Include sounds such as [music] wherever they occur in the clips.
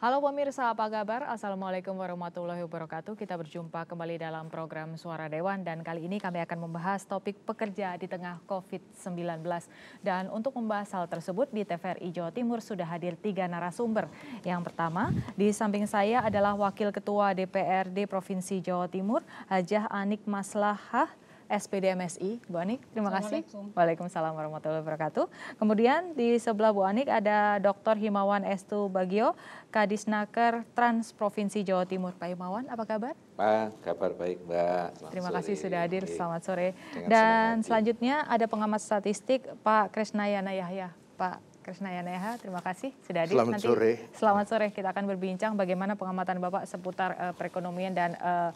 Halo pemirsa, apa kabar? Assalamualaikum warahmatullahi wabarakatuh. Kita berjumpa kembali dalam program Suara Dewan dan kali ini kami akan membahas topik pekerja di tengah COVID-19. Dan untuk membahas hal tersebut di TVRI Jawa Timur sudah hadir tiga narasumber. Yang pertama, di samping saya adalah Wakil Ketua DPRD Provinsi Jawa Timur, Hajah Anik Maslahah SPDMSI. Bu Anik, terima kasih. Waalaikumsalam warahmatullahi wabarakatuh. Kemudian di sebelah Bu Anik ada Dr. Himawan Estu Bagio, Kadisnaker Trans Provinsi Jawa Timur. Pak Himawan, apa kabar? Pak, kabar baik Mbak. Selamat terima sore. kasih sudah hadir, iya. selamat sore. Dengan Dan selanjutnya ada pengamat statistik Pak Krisnayana Yahya. Pak Krisnayana Yahya, terima kasih sudah hadir. Selamat Nanti, sore. Selamat sore, kita akan berbincang bagaimana pengamatan Bapak seputar uh, perekonomian dan uh,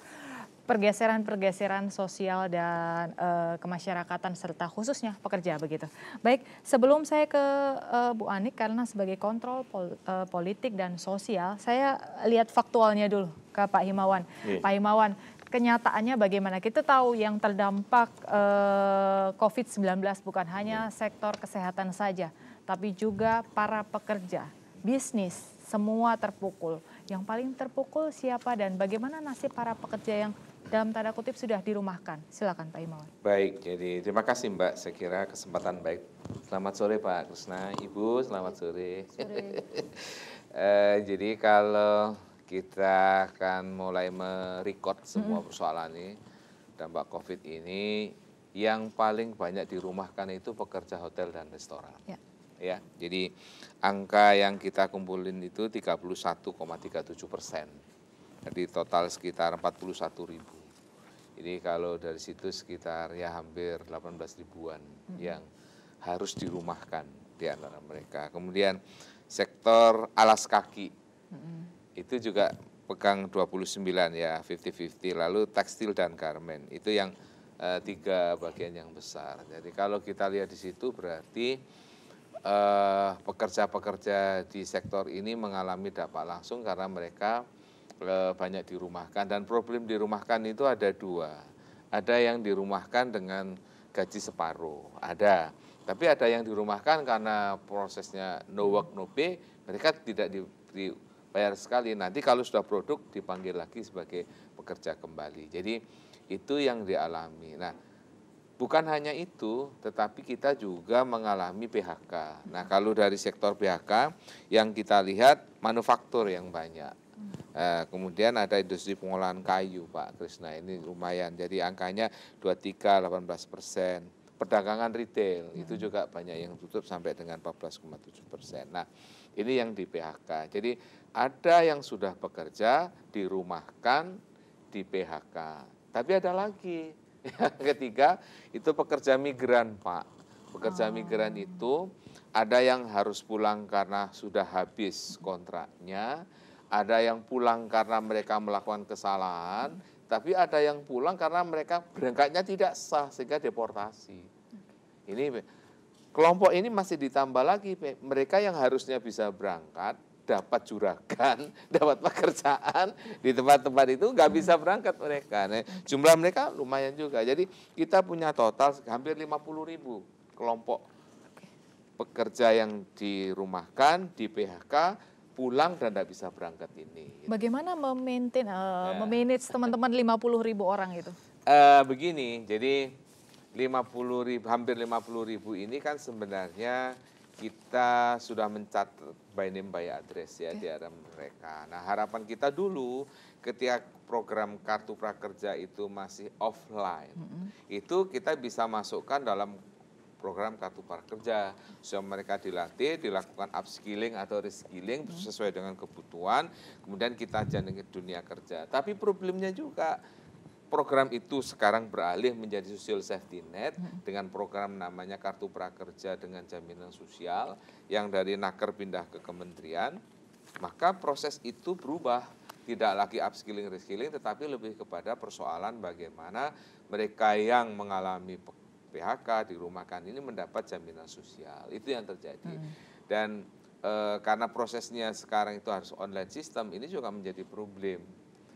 pergeseran-pergeseran sosial dan e, kemasyarakatan serta khususnya pekerja begitu. Baik, sebelum saya ke e, Bu Anik karena sebagai kontrol pol, e, politik dan sosial, saya lihat faktualnya dulu ke Pak Himawan. Yeah. Pak Himawan, kenyataannya bagaimana? Kita tahu yang terdampak e, COVID-19 bukan hanya iya. sektor kesehatan saja, tapi juga para pekerja, bisnis, semua terpukul. Yang paling terpukul siapa dan bagaimana nasib para pekerja yang dalam tanda kutip sudah dirumahkan. Silakan Pak Imawan. Baik, jadi terima kasih Mbak. Saya kira kesempatan baik. Selamat sore Pak Krisna, Ibu. Selamat sore. sore. [laughs] e, jadi kalau kita akan mulai merecord semua hmm. persoalan ini dampak COVID ini yang paling banyak dirumahkan itu pekerja hotel dan restoran. Ya. ya jadi angka yang kita kumpulin itu 31,37 persen. Jadi total sekitar 41 ribu. Ini kalau dari situ sekitar ya hampir 18 ribuan hmm. yang harus dirumahkan di antara mereka. Kemudian sektor alas kaki hmm. itu juga pegang 29 ya 50-50 lalu tekstil dan garment itu yang e, tiga bagian yang besar jadi kalau kita lihat di situ berarti eh, pekerja-pekerja di sektor ini mengalami dampak langsung karena mereka Eh, banyak dirumahkan dan problem dirumahkan itu ada dua. Ada yang dirumahkan dengan gaji separuh, ada. Tapi ada yang dirumahkan karena prosesnya no work no pay, mereka tidak dibayar sekali. Nanti kalau sudah produk dipanggil lagi sebagai pekerja kembali. Jadi itu yang dialami. Nah, bukan hanya itu, tetapi kita juga mengalami PHK. Nah, kalau dari sektor PHK yang kita lihat manufaktur yang banyak Eh, kemudian ada industri pengolahan kayu Pak Krisna ini lumayan. Jadi angkanya 23 18 persen. Perdagangan retail hmm. itu juga banyak yang tutup sampai dengan 14,7 persen. Nah ini yang di PHK. Jadi ada yang sudah bekerja dirumahkan di PHK. Tapi ada lagi [laughs] yang ketiga itu pekerja migran Pak. Pekerja oh. migran itu ada yang harus pulang karena sudah habis kontraknya ada yang pulang karena mereka melakukan kesalahan, tapi ada yang pulang karena mereka berangkatnya tidak sah sehingga deportasi. Ini kelompok ini masih ditambah lagi, mereka yang harusnya bisa berangkat dapat juragan, [laughs] dapat pekerjaan di tempat-tempat itu nggak hmm. bisa berangkat mereka. Nah, jumlah mereka lumayan juga. Jadi kita punya total hampir 50 ribu kelompok pekerja yang dirumahkan, di PHK, pulang dan tidak bisa berangkat ini. Bagaimana memaintain, uh, nah. memanage teman-teman 50 ribu orang itu? Uh, begini, jadi 50 ribu, hampir 50 ribu ini kan sebenarnya kita sudah mencat by name by address ya okay. di arah mereka. Nah harapan kita dulu ketika program kartu prakerja itu masih offline, mm -hmm. itu kita bisa masukkan dalam program kartu prakerja. so, mereka dilatih, dilakukan upskilling atau reskilling hmm. sesuai dengan kebutuhan, kemudian kita ajang ke dunia kerja. Tapi problemnya juga program itu sekarang beralih menjadi social safety net hmm. dengan program namanya kartu prakerja dengan jaminan sosial yang dari naker pindah ke kementerian maka proses itu berubah tidak lagi upskilling reskilling tetapi lebih kepada persoalan bagaimana mereka yang mengalami PHK, dirumahkan ini mendapat jaminan sosial. Itu yang terjadi. Hmm. Dan e, karena prosesnya sekarang itu harus online system, ini juga menjadi problem.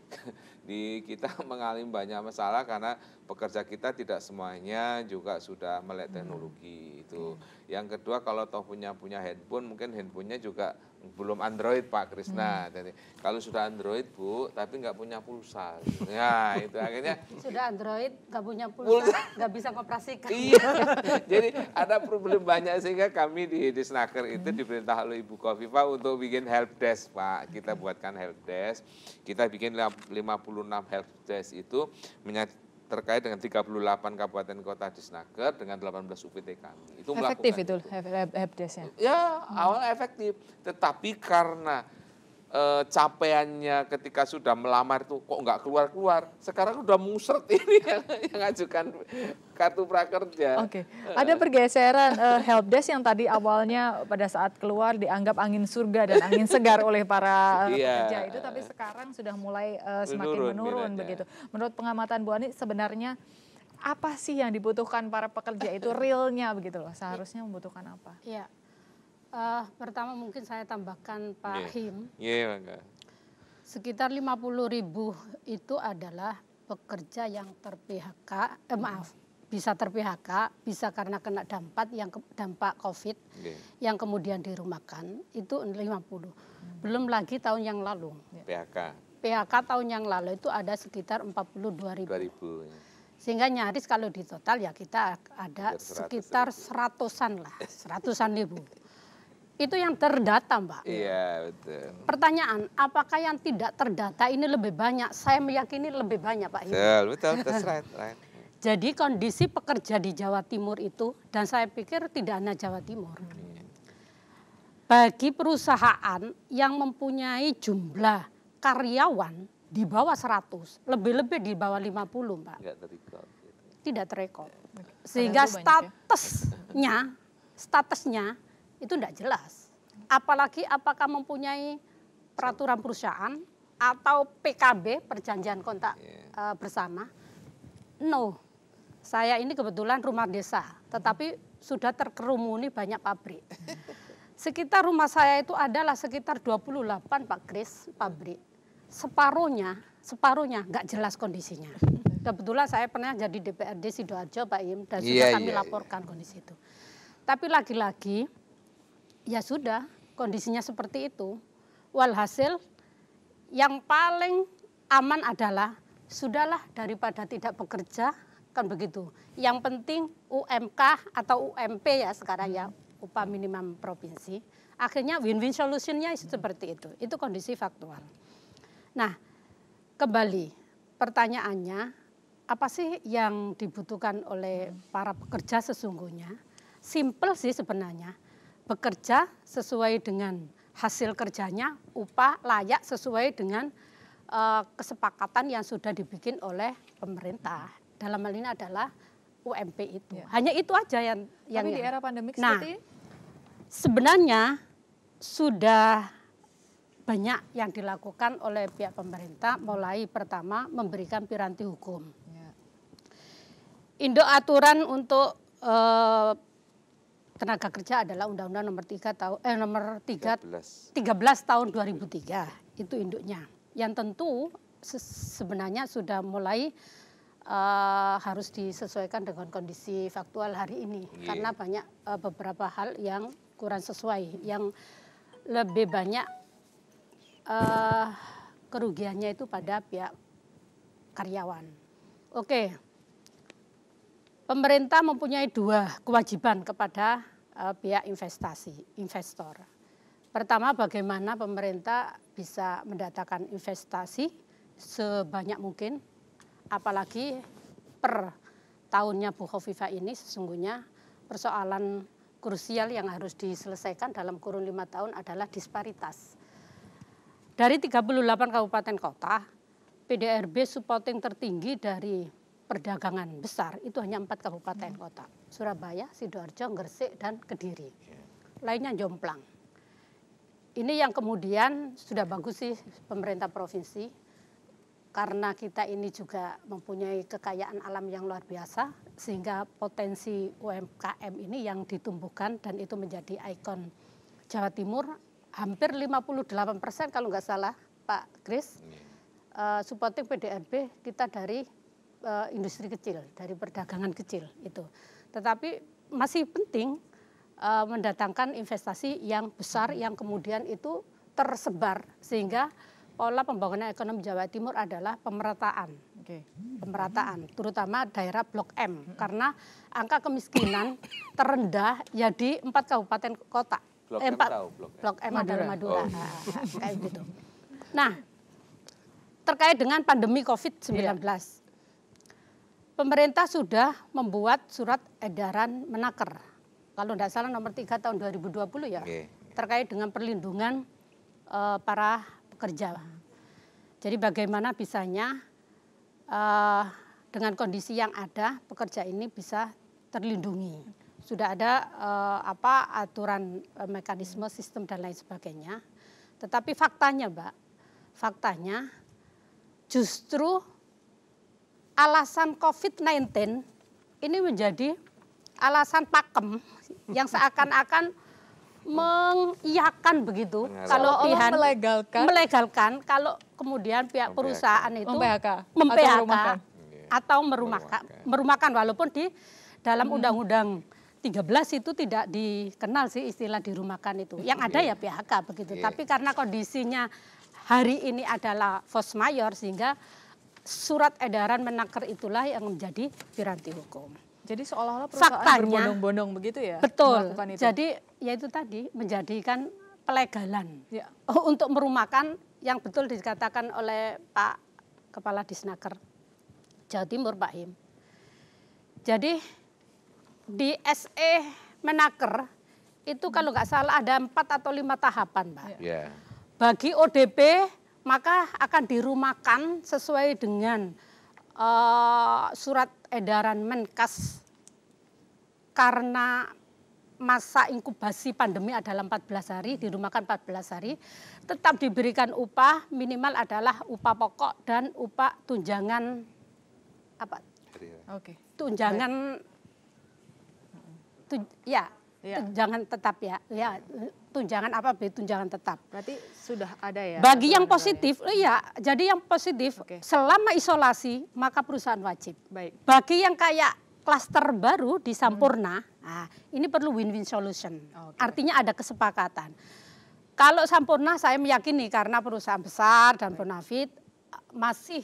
[laughs] di kita [laughs] mengalami banyak masalah karena pekerja kita tidak semuanya juga sudah melek hmm. teknologi hmm. itu. Okay. Iya. Yang kedua kalau toh punya punya handphone mungkin handphonenya juga belum Android Pak Krisna. Hmm. Jadi kalau sudah Android Bu tapi nggak punya pulsa. [laughs] Ya itu akhirnya sudah Android nggak punya pulsa [laughs] nggak bisa mengoperasikan. iya. Jadi ada problem banyak sehingga kami di di Snaker hmm. itu diperintah oleh Ibu Kofifa untuk bikin help desk Pak. Kita buatkan help desk. Kita bikin 50 36 help desk itu terkait dengan 38 kabupaten kota di Snaker dengan 18 UPT kami. Itu efektif itu, itu. help desk ya? Ya, hmm. awal efektif. Tetapi karena e, eh, capeannya ketika sudah melamar itu kok nggak keluar keluar sekarang udah musret [laughs] ini yang, yang ajukan kartu prakerja. Oke, okay. ada pergeseran eh, help desk yang tadi awalnya pada saat keluar dianggap angin surga dan angin segar oleh para yeah. Iya. pekerja itu, tapi sekarang sudah mulai e, semakin gitu menurun, menurun begitu. Menurut pengamatan Bu Ani sebenarnya apa sih yang dibutuhkan para pekerja itu realnya begitu loh seharusnya membutuhkan apa? Iya. Uh, pertama mungkin saya tambahkan Pak yeah. Him. Iya, yeah, enggak. Sekitar 50 ribu itu adalah pekerja yang ter-PHK, eh, hmm. maaf, bisa ter-PHK, bisa karena kena dampak yang ke, dampak COVID, yeah. yang kemudian dirumahkan, itu 50. Hmm. Belum lagi tahun yang lalu. Yeah. PHK. PHK tahun yang lalu itu ada sekitar 42 ribu. 2000, ya sehingga nyaris kalau di total ya kita ada sekitar ribu. seratusan lah seratusan ribu [laughs] itu yang terdata, Mbak. Iya, betul. Pertanyaan, apakah yang tidak terdata ini lebih banyak? Saya meyakini lebih banyak, Pak. Betul, betul, right, right. Jadi kondisi pekerja di Jawa Timur itu, dan saya pikir tidak hanya Jawa Timur. Bagi perusahaan yang mempunyai jumlah karyawan di bawah 100, lebih-lebih di bawah 50, Mbak. Tidak terrekod. Tidak terrekod. Sehingga ya. statusnya, statusnya itu tidak jelas. Apalagi apakah mempunyai peraturan perusahaan atau PKB perjanjian kontak yeah. Iya. uh, bersama. No, saya ini kebetulan rumah desa, tetapi sudah terkerumuni banyak pabrik. [laughs] Sekitar rumah saya itu adalah sekitar 28 Pak Kris pabrik. Separuhnya, separuhnya nggak jelas kondisinya. Kebetulan saya pernah jadi DPRD Sidoarjo Pak Im dan sudah yeah, kami yeah, iya. laporkan yeah. kondisi itu. Tapi lagi-lagi ya sudah kondisinya seperti itu. Walhasil yang paling aman adalah sudahlah daripada tidak bekerja kan begitu. Yang penting UMK atau UMP ya sekarang ya upah minimum provinsi. Akhirnya win-win solutionnya seperti itu. Itu kondisi faktual. Nah kembali pertanyaannya apa sih yang dibutuhkan oleh para pekerja sesungguhnya? Simple sih sebenarnya bekerja sesuai dengan hasil kerjanya, upah layak sesuai dengan uh, kesepakatan yang sudah dibikin oleh pemerintah. Dalam hal ini adalah UMP itu. Ya. Hanya itu aja yang Tapi yang di ya. era pandemik nah, seperti ini? sebenarnya sudah banyak yang dilakukan oleh pihak pemerintah mulai pertama memberikan piranti hukum. Ya. Indo aturan untuk uh, tenaga kerja adalah Undang-Undang Nomor 3 tahun eh Nomor 3 13, tahun 2003 itu induknya. Yang tentu sebenarnya sudah mulai uh, harus disesuaikan dengan kondisi faktual hari ini yeah. karena banyak uh, beberapa hal yang kurang sesuai yang lebih banyak uh, kerugiannya itu pada pihak karyawan. Oke pemerintah mempunyai dua kewajiban kepada uh, pihak investasi, investor. Pertama, bagaimana pemerintah bisa mendatangkan investasi sebanyak mungkin, apalagi per tahunnya Bu Hovifa ini sesungguhnya persoalan krusial yang harus diselesaikan dalam kurun lima tahun adalah disparitas. Dari 38 kabupaten kota, PDRB supporting tertinggi dari perdagangan besar itu hanya empat kabupaten hmm. kota. Surabaya, Sidoarjo, Gresik, dan Kediri. Lainnya jomplang. Ini yang kemudian sudah bagus sih pemerintah provinsi. Karena kita ini juga mempunyai kekayaan alam yang luar biasa, sehingga potensi UMKM ini yang ditumbuhkan dan itu menjadi ikon Jawa Timur hampir 58 persen kalau nggak salah Pak Kris. Uh, supporting PDRB kita dari Eh, industri kecil, dari perdagangan kecil itu. Tetapi masih penting eh, mendatangkan investasi yang besar yang kemudian itu tersebar sehingga pola pembangunan ekonomi Jawa Timur adalah pemerataan. Okay. Pemerataan, terutama daerah Blok M karena angka kemiskinan terendah ya empat kabupaten kota. Blok eh, M empat, Blok M. Blok M Madura. Madura. Oh. Nah, kayak gitu. Nah, terkait dengan pandemi COVID-19. Yeah pemerintah sudah membuat surat edaran menaker. Kalau tidak salah nomor 3 tahun 2020 ya. Okay. Terkait dengan perlindungan uh, para pekerja. Jadi bagaimana bisanya uh, dengan kondisi yang ada pekerja ini bisa terlindungi. Sudah ada uh, apa aturan uh, mekanisme sistem dan lain sebagainya. Tetapi faktanya, Mbak, faktanya justru alasan COVID-19 ini menjadi alasan pakem yang seakan-akan mengiyakan begitu kalau pihak melegalkan melegalkan kalau kemudian pihak perusahaan itu memphk atau merumahkan, merumahkan, walaupun di dalam hmm. undang-undang 13 itu tidak dikenal sih istilah dirumahkan itu. Yang ada ya PHK begitu. Iya. Tapi karena kondisinya hari ini adalah force mayor sehingga surat edaran menaker itulah yang menjadi piranti hukum. Jadi seolah-olah perusahaan berbondong-bondong begitu ya? Betul. Itu. Jadi ya itu tadi menjadikan pelegalan ya. [laughs] untuk merumahkan yang betul dikatakan oleh Pak Kepala Disnaker Jawa Timur Pak Him. Jadi di SE Menaker itu kalau nggak salah ada empat atau lima tahapan Pak. Ya. Bagi ODP maka akan dirumahkan sesuai dengan uh, surat edaran Menkes karena masa inkubasi pandemi adalah 14 hari, dirumahkan 14 hari, tetap diberikan upah minimal adalah upah pokok dan upah tunjangan apa? Oke. Tunjangan tu, ya, ya, tunjangan tetap ya. Ya, tunjangan apa B tunjangan tetap. Berarti sudah ada ya. Bagi yang ya? positif, ya. iya, jadi yang positif okay. selama isolasi maka perusahaan wajib. Baik. Bagi yang kayak klaster baru di hmm. Sampurna, hmm. nah, ini perlu win-win solution. Okay. Artinya ada kesepakatan. Kalau Sampurna saya meyakini karena perusahaan besar dan bonafit masih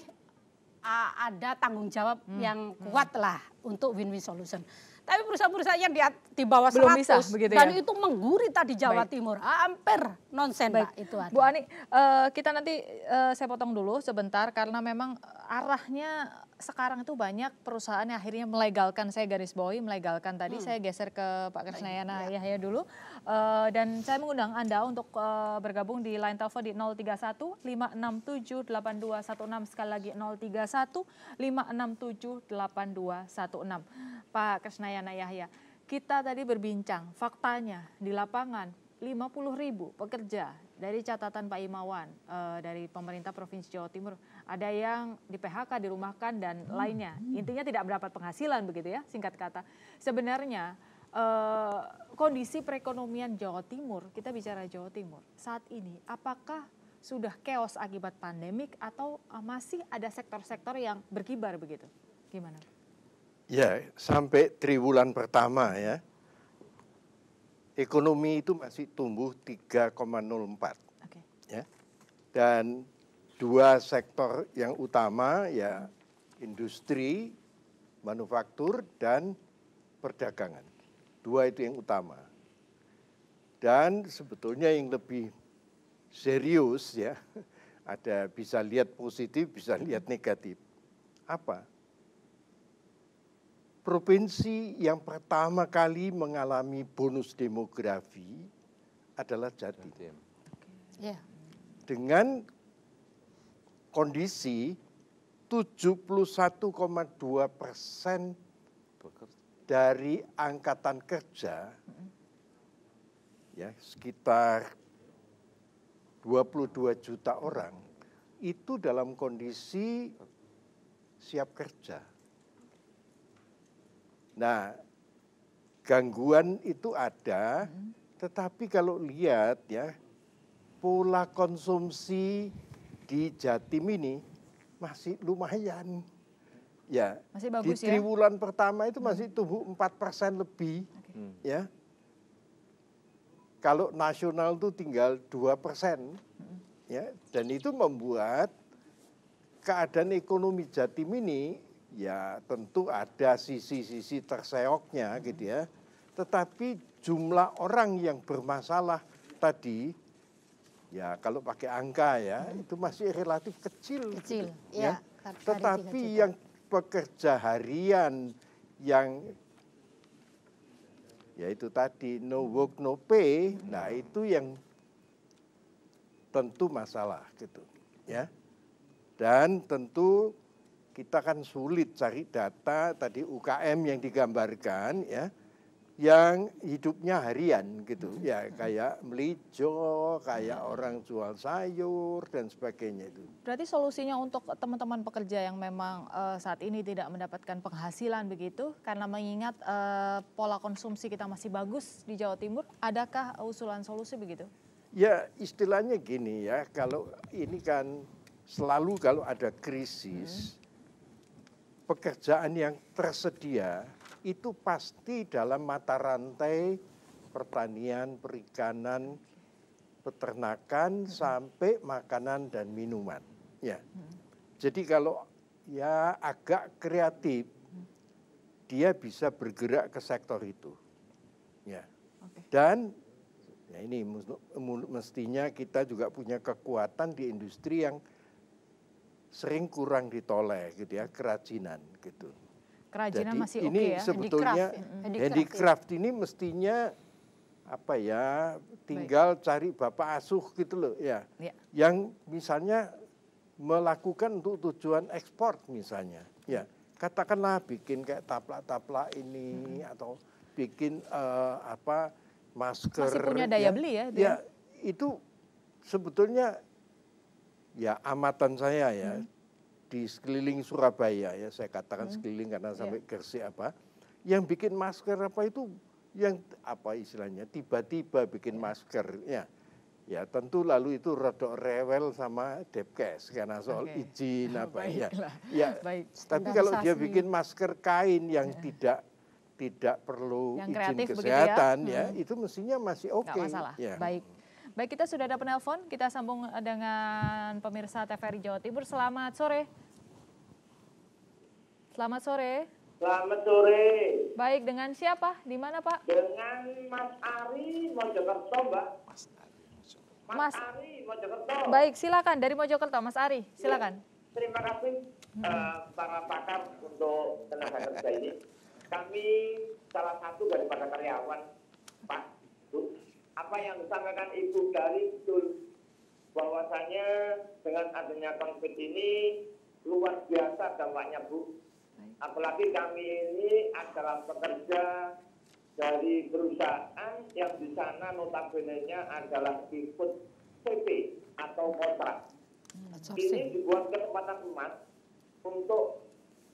ada tanggung jawab hmm. yang hmm. kuat lah untuk win-win solution. Tapi perusahaan-perusahaan yang di, di bawah Belum 100 bisa, begitu ya? itu menggurita di Jawa Baik. Timur, hampir nonsen Baik. itu. Ada. Bu Ani, uh, kita nanti uh, saya potong dulu sebentar karena memang arahnya sekarang itu banyak perusahaan yang akhirnya melegalkan saya garis bawahi melegalkan tadi hmm. saya geser ke Pak Krisnayana ya. Yahya dulu uh, dan saya mengundang Anda untuk uh, bergabung di line telepon di 031 567 8216 sekali lagi 031 567 8216 Pak Krisnayana Yahya kita tadi berbincang faktanya di lapangan 50 ribu pekerja dari catatan Pak Imawan uh, dari pemerintah Provinsi Jawa Timur ada yang di PHK, dirumahkan dan hmm. lainnya. Hmm. Intinya tidak mendapat penghasilan begitu ya, singkat kata. Sebenarnya uh, kondisi perekonomian Jawa Timur, kita bicara Jawa Timur saat ini apakah sudah chaos akibat pandemik atau eh, masih ada sektor-sektor yang berkibar begitu? Gimana? Ya, sampai triwulan pertama ya ekonomi itu masih tumbuh 3,04. Okay. Ya. Dan dua sektor yang utama ya industri, manufaktur dan perdagangan. Dua itu yang utama. Dan sebetulnya yang lebih serius ya, [laughs] ada bisa lihat positif, bisa lihat negatif. Apa? provinsi yang pertama kali mengalami bonus demografi adalah Jatim. Iya. Dengan kondisi 71,2 persen dari angkatan kerja ya sekitar 22 juta orang itu dalam kondisi siap kerja. Nah, gangguan itu ada, tetapi kalau lihat ya, pola konsumsi di Jatim ini masih lumayan. Ya, masih bagus di ya? triwulan ya? pertama itu hmm. masih tumbuh 4% lebih. Okay. Hmm. Ya. Kalau nasional itu tinggal 2%. Hmm. Ya, dan itu membuat keadaan ekonomi Jatim ini ya tentu ada sisi-sisi terseoknya gitu ya. Tetapi jumlah orang yang bermasalah tadi ya kalau pakai angka ya hmm. itu masih relatif kecil. Gitu, kecil, gitu, ya. ya. Tetapi yang pekerja harian yang ya tadi no work no pay, hmm. nah itu yang tentu masalah gitu ya. Dan tentu kita kan sulit cari data tadi UKM yang digambarkan ya yang hidupnya harian gitu mm-hmm. ya mm-hmm. kayak melijo kayak mm-hmm. orang jual sayur dan sebagainya itu. Berarti solusinya untuk teman-teman pekerja yang memang uh, saat ini tidak mendapatkan penghasilan begitu karena mengingat uh, pola konsumsi kita masih bagus di Jawa Timur, adakah usulan solusi begitu? Ya istilahnya gini ya kalau ini kan selalu kalau ada krisis pekerjaan yang tersedia itu pasti dalam mata rantai pertanian, perikanan, peternakan hmm. sampai makanan dan minuman. Ya. Hmm. Jadi kalau ya agak kreatif dia bisa bergerak ke sektor itu. Ya. Okay. Dan ya ini mestinya kita juga punya kekuatan di industri yang sering kurang ditoleh gitu ya kerajinan gitu. Kerajinan Jadi masih ini okay ya. sebetulnya handicraft, ya? handicraft, handicraft iya. ini mestinya apa ya tinggal Baik. cari bapak asuh gitu loh ya. ya. Yang misalnya melakukan untuk tujuan ekspor misalnya. Ya, katakanlah bikin kayak taplak-taplak ini hmm. atau bikin uh, apa masker. Masih punya ya. daya ya. beli ya. Ya, itu sebetulnya ya amatan saya ya hmm. di sekeliling Surabaya ya saya katakan hmm. sekeliling karena ya. sampai yeah. Gersik apa yang bikin masker apa itu yang apa istilahnya tiba-tiba bikin ya. masker ya ya tentu lalu itu rodok rewel sama Depkes karena soal okay. izin [laughs] apa ya. Baiklah. ya ya Baik. tapi kalau dia bikin masker kain yang yeah. tidak tidak perlu yang izin kesehatan ya, ya itu mestinya masih oke okay. ya. baik Baik, kita sudah ada penelpon. Kita sambung eh, dengan pemirsa TVRI Jawa Timur. Selamat sore. Selamat sore. Selamat sore. Baik, dengan siapa? Di mana, Pak? Dengan Mas Ari Mojokerto, Mbak. Mas Ari Mojokerto. Baik, silakan dari Mojokerto, Mas Ari. Silakan. Ya, terima kasih hmm. uh, eh, para pakar untuk tenaga kerja ini. Kami salah satu daripada karyawan, Pak apa yang disampaikan Ibu dari betul bahwasanya dengan adanya konflik ini luar biasa dampaknya Bu. Apalagi kami ini adalah pekerja dari perusahaan yang di sana notabene-nya adalah ikut CP atau kontrak. Hmm, ini dibuat kesempatan emas untuk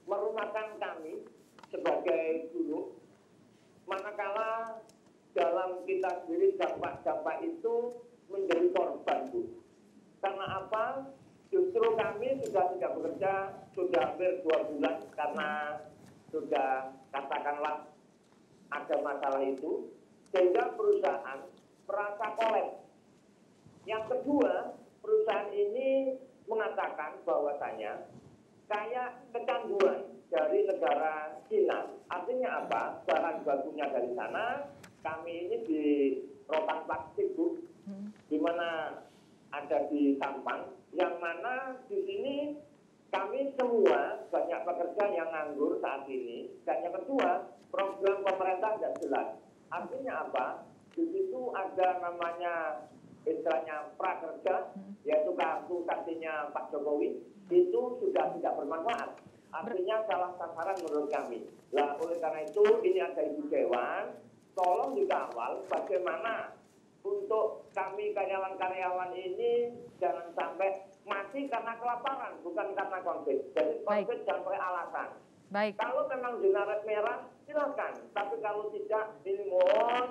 merumahkan kami sebagai guru manakala dalam kita sendiri dampak-dampak itu menjadi korban Bu. Karena apa? Justru kami sudah tidak bekerja sudah hampir dua bulan karena sudah katakanlah ada masalah itu sehingga perusahaan merasa kolab. Yang kedua, perusahaan ini mengatakan bahwasanya kayak kecanduan dari negara Cina. Artinya apa? barang bakunya dari sana, kami ini di rotan plastik bu, hmm. di mana ada di Tampang, yang mana di sini kami semua banyak pekerja yang nganggur saat ini. Dan yang kedua, program pemerintah tidak jelas. Artinya apa? Di situ ada namanya istilahnya prakerja, hmm. yaitu kartu kartinya Pak Jokowi, itu sudah tidak bermanfaat. Artinya salah sasaran menurut kami. lah oleh karena itu ini ada ibu dewan tolong dikawal bagaimana untuk kami karyawan-karyawan ini jangan sampai mati karena kelaparan, bukan karena konflik. Jadi konflik Baik. jangan pakai alasan. Baik. Kalau memang zona merah, silakan. Tapi kalau tidak, mohon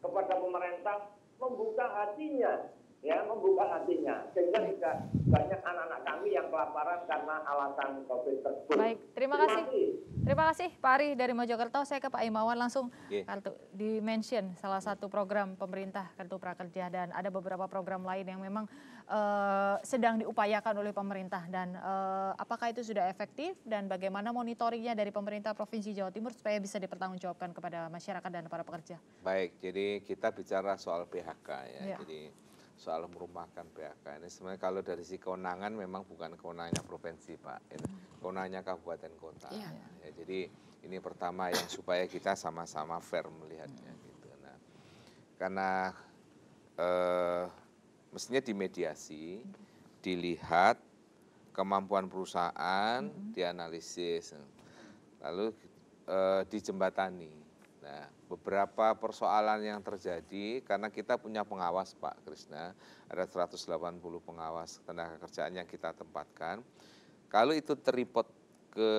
kepada pemerintah membuka hatinya ya membuka hatinya sehingga juga banyak anak-anak kami yang kelaparan karena alasan covid tersebut. Baik, terima, terima kasih. kasih. Terima kasih Pak Ari dari Mojokerto. Saya ke Pak Imawan langsung yeah. di mention salah satu program pemerintah kartu prakerja dan ada beberapa program lain yang memang uh, sedang diupayakan oleh pemerintah dan uh, apakah itu sudah efektif dan bagaimana monitoringnya dari pemerintah provinsi Jawa Timur supaya bisa dipertanggungjawabkan kepada masyarakat dan para pekerja. Baik, jadi kita bicara soal PHK ya. Yeah. Jadi soal merumahkan PHK ini sebenarnya kalau dari si kewenangan memang bukan kewenangannya provinsi pak ini kewenangannya kabupaten kota yeah. ya, jadi ini pertama yang supaya kita sama-sama fair melihatnya mm. gitu nah karena eh, mestinya dimediasi hmm. dilihat kemampuan perusahaan hmm. dianalisis lalu eh, dijembatani Nah, beberapa persoalan yang terjadi karena kita punya pengawas Pak Krisna, ada 180 pengawas tenaga kerjaan yang kita tempatkan. Kalau itu teripot ke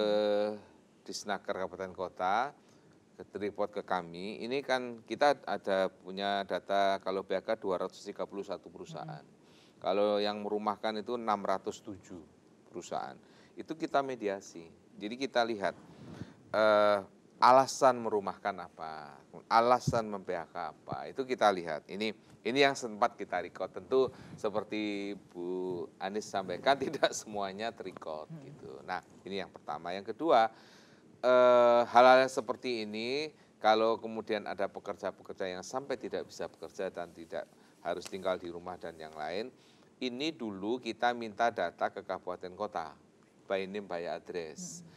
Disnaker Kabupaten Kota, teripot ke kami, ini kan kita ada punya data kalau BHK 231 perusahaan. Hmm. Kalau yang merumahkan itu 607 perusahaan. Itu kita mediasi. Jadi kita lihat eh, alasan merumahkan apa, alasan memphk apa, itu kita lihat. Ini ini yang sempat kita record. Tentu seperti Bu Anies sampaikan [laughs] tidak semuanya terrecord hmm. gitu. Nah ini yang pertama. Yang kedua hal eh, hal-hal seperti ini kalau kemudian ada pekerja-pekerja yang sampai tidak bisa bekerja dan tidak harus tinggal di rumah dan yang lain, ini dulu kita minta data ke kabupaten kota by name by address. Hmm.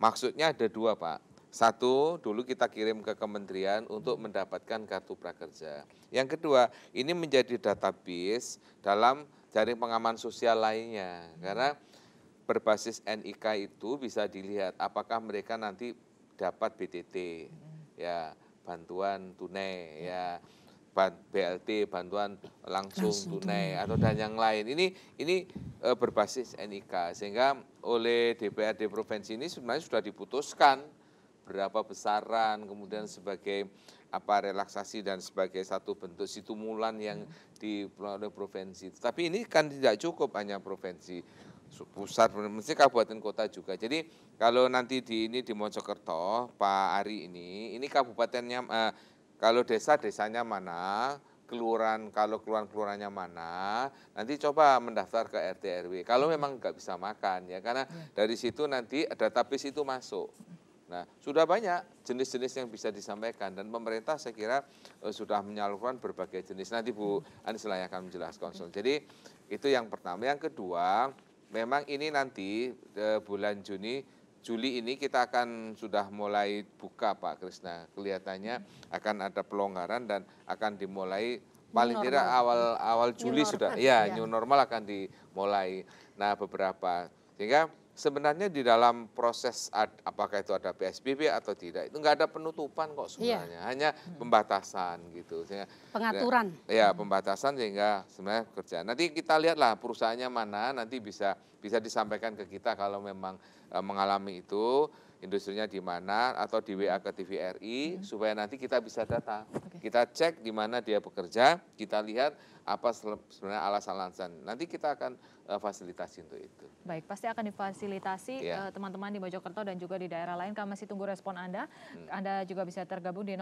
Maksudnya ada dua pak satu, dulu kita kirim ke kementerian untuk mendapatkan kartu prakerja. Yang kedua, ini menjadi database dalam jaring pengaman sosial lainnya. Karena berbasis NIK itu bisa dilihat apakah mereka nanti dapat BTT, ya bantuan tunai, ya BLT, bantuan langsung, tunai, tunai atau dan yang lain. Ini ini e, berbasis NIK sehingga oleh DPRD provinsi ini sebenarnya sudah diputuskan berapa besaran kemudian sebagai apa relaksasi dan sebagai satu bentuk situmulan yang di oleh provinsi. Tapi ini kan tidak cukup hanya provinsi pusat mesti kabupaten kota juga. Jadi kalau nanti di ini di Mojokerto Pak Ari ini ini kabupatennya eh, kalau desa desanya mana, kelurahan kalau kelurahan kelurahannya mana, nanti coba mendaftar ke RT RW. Kalau memang nggak bisa makan ya karena iya. dari situ nanti ada database itu masuk. Nah, sudah banyak jenis-jenis yang bisa disampaikan dan pemerintah saya kira eh, sudah menyalurkan berbagai jenis. Nanti Bu Anisila akan menjelaskan Jadi itu yang pertama. Yang kedua, memang ini nanti eh, bulan Juni Juli ini kita akan sudah mulai buka Pak Krisna. Kelihatannya akan ada pelonggaran dan akan dimulai paling tidak awal awal Juli new sudah. Normal, ya, ya, new normal akan dimulai. Nah, beberapa sehingga sebenarnya di dalam proses ad, apakah itu ada PSBB atau tidak itu nggak ada penutupan kok iya. sebenarnya yeah. hanya pembatasan gitu sehingga pengaturan ya hmm. pembatasan sehingga sebenarnya kerja nanti kita lihatlah perusahaannya mana nanti bisa bisa disampaikan ke kita kalau memang e, mengalami itu industrinya di mana atau di WA ke TVRI hmm. supaya nanti kita bisa datang. Okay. Kita cek di mana dia bekerja, kita lihat apa sebenarnya alasan-alasan. Nanti kita akan eh, fasilitasi untuk itu. Baik, pasti akan difasilitasi iya. eh, teman-teman yeah. di Mojokerto dan juga di daerah lain. Kami masih tunggu respon Anda. Hmm. Anda juga bisa tergabung di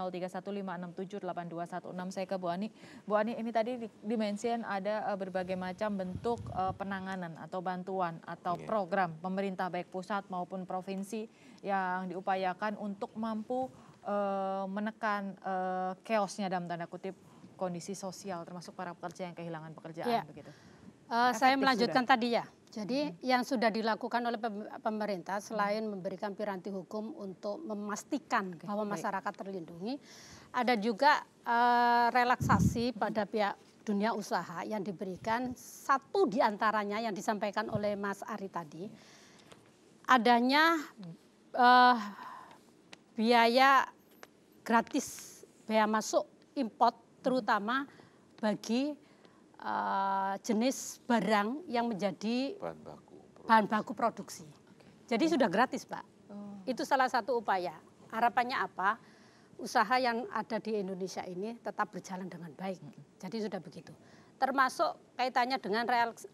0315678216. Saya ke Bu Ani. Bu Ani, ini tadi dimention ada eh, berbagai macam bentuk penanganan atau bantuan atau yeah. program pemerintah baik pusat maupun provinsi yang diupayakan untuk mampu uh, menekan uh, chaosnya dalam tanda kutip kondisi sosial termasuk para pekerja yang kehilangan pekerjaan ya. begitu. Uh, saya melanjutkan sudah. tadi ya. Jadi hmm. yang sudah dilakukan oleh pemerintah mm-hmm. selain hmm. memberikan piranti hukum untuk memastikan okay. bahwa masyarakat terlindungi, ada juga uh, relaksasi mm-hmm. pada pihak dunia usaha yang diberikan satu diantaranya yang disampaikan oleh Mas Ari tadi, adanya uh, biaya gratis, biaya masuk import terutama bagi uh, jenis barang yang menjadi bahan baku produksi. Bahan baku produksi. Jadi sudah gratis, Pak. Oh. Itu salah satu upaya. Harapannya apa? Usaha yang ada di Indonesia ini tetap berjalan dengan baik. Hmm. Jadi sudah begitu. Termasuk kaitannya dengan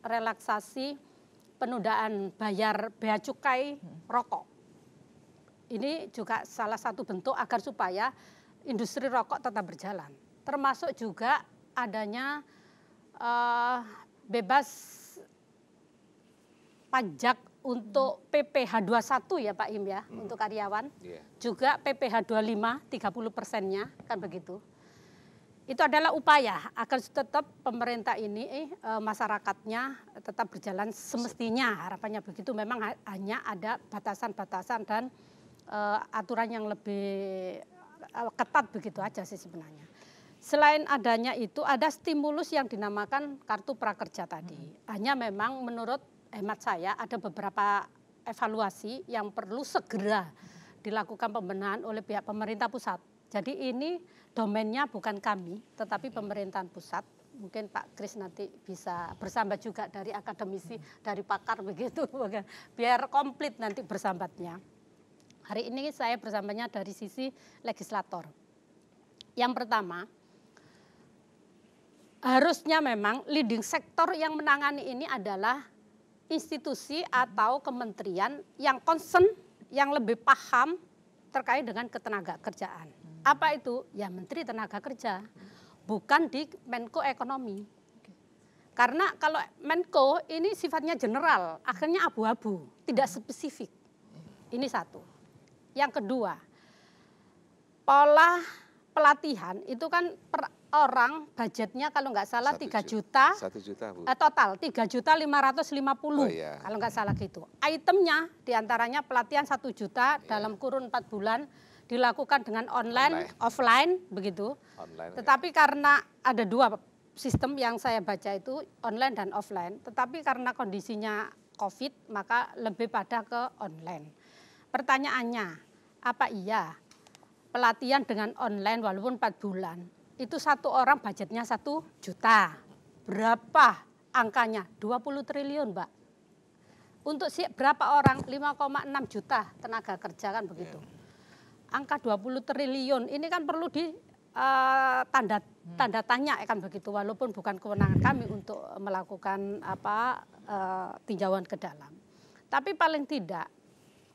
relaksasi penundaan bayar bea cukai hmm. rokok ini juga salah satu bentuk agar supaya industri rokok tetap berjalan. Termasuk juga adanya uh, bebas pajak untuk PPh 21 ya Pak Im ya hmm. untuk karyawan. Yeah. Juga PPh 25 30 persennya kan begitu. Itu adalah upaya agar tetap pemerintah ini eh, masyarakatnya tetap berjalan semestinya harapannya begitu. Memang hanya ada batasan-batasan dan uh, aturan yang lebih eh, ketat begitu aja sih sebenarnya. Selain adanya itu ada stimulus yang dinamakan kartu prakerja tadi. Hmm. Hanya memang menurut hemat saya ada beberapa evaluasi yang perlu segera dilakukan pembenahan oleh pihak pemerintah pusat. Jadi ini domainnya bukan kami, tetapi pemerintahan pusat. Mungkin Pak Kris nanti bisa bersambat juga dari akademisi, dari pakar begitu, [laughs] biar komplit nanti bersambatnya. Hari ini saya bersamanya dari sisi legislator. Yang pertama, harusnya memang leading sektor yang menangani ini adalah institusi atau kementerian yang concern, yang lebih paham terkait dengan ketenaga kerjaan. Hmm. Apa itu? Ya Menteri Tenaga Kerja, bukan di Menko Ekonomi. Karena kalau Menko ini sifatnya general, akhirnya abu-abu, tidak hmm. spesifik. Ini satu. Yang kedua, pola pelatihan itu kan per orang budgetnya kalau nggak salah tiga 3 juta, 1 juta Bu. Eh, total 3 juta 550 oh, iya. kalau nggak salah gitu. Itemnya diantaranya pelatihan 1 juta iya. dalam kurun 4 bulan dilakukan dengan online, online. offline begitu. Online, iya. Tetapi ya. karena ada dua sistem yang saya baca itu online dan offline. Tetapi karena kondisinya COVID maka lebih pada ke online. Pertanyaannya, apa iya pelatihan dengan online walaupun 4 bulan, itu satu orang budgetnya satu juta. Berapa angkanya? 20 triliun, Mbak. Untuk si, berapa orang? 5,6 juta tenaga kerja kan begitu. Iya. Angka 20 triliun ini kan perlu di uh, tanda hmm. tanda tanya ya kan begitu walaupun bukan kewenangan kami untuk melakukan apa uh, tinjauan ke dalam. Tapi paling tidak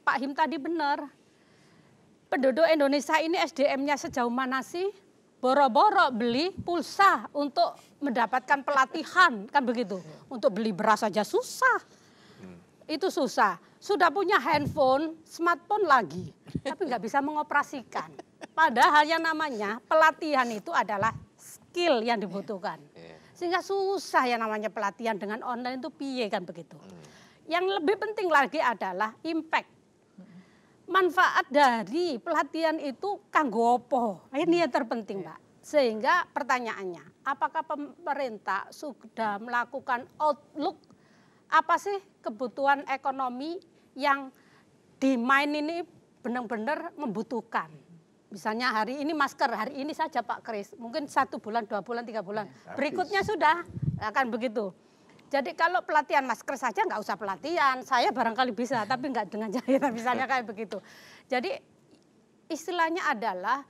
Pak Him tadi benar. Penduduk Indonesia ini SDM-nya sejauh mana sih? Boro-boro beli pulsa untuk mendapatkan pelatihan, kan begitu. Untuk beli beras saja susah. Hmm. Itu susah. Sudah punya handphone, smartphone lagi, tapi nggak bisa mengoperasikan. Padahal yang namanya pelatihan itu adalah skill yang iya. dibutuhkan. Iya. Sehingga susah yang namanya pelatihan dengan online itu piye kan begitu. Hmm. Yang lebih penting lagi adalah impact manfaat dari pelatihan itu kanggo opo? Ini yang hmm. terpenting, Mbak. Iya. Sehingga pertanyaannya, apakah pemerintah sudah melakukan outlook apa sih kebutuhan ekonomi yang di main ini benar-benar membutuhkan? Misalnya hari ini masker, hari ini saja Pak Kris. Mungkin satu bulan, dua bulan, tiga bulan. Berikutnya sudah akan begitu. Jadi kalau pelatihan masker saja nggak usah pelatihan, saya barangkali bisa, tapi nggak dengan [laughs] jahit misalnya kayak begitu. Jadi istilahnya adalah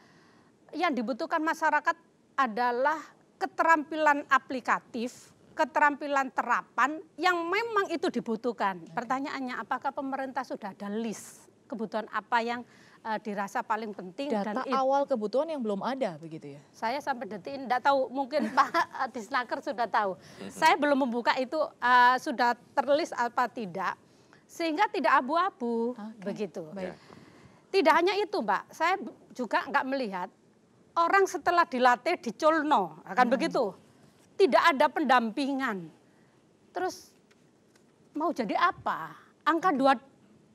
yang dibutuhkan masyarakat adalah keterampilan aplikatif, keterampilan terapan yang memang itu dibutuhkan. Pertanyaannya apakah pemerintah sudah ada list kebutuhan apa yang uh, dirasa paling penting. Data dan awal kebutuhan yang belum ada begitu ya? Saya sampai detik ini tidak tahu, mungkin [laughs] Pak Disnaker sudah tahu. Saya belum membuka itu uh, sudah terlis apa tidak, sehingga tidak abu-abu okay. begitu. Baik. Ya. Tidak hanya itu Mbak, saya juga nggak melihat orang setelah dilatih di Colno akan hmm. begitu. Tidak ada pendampingan. Terus mau jadi apa? Angka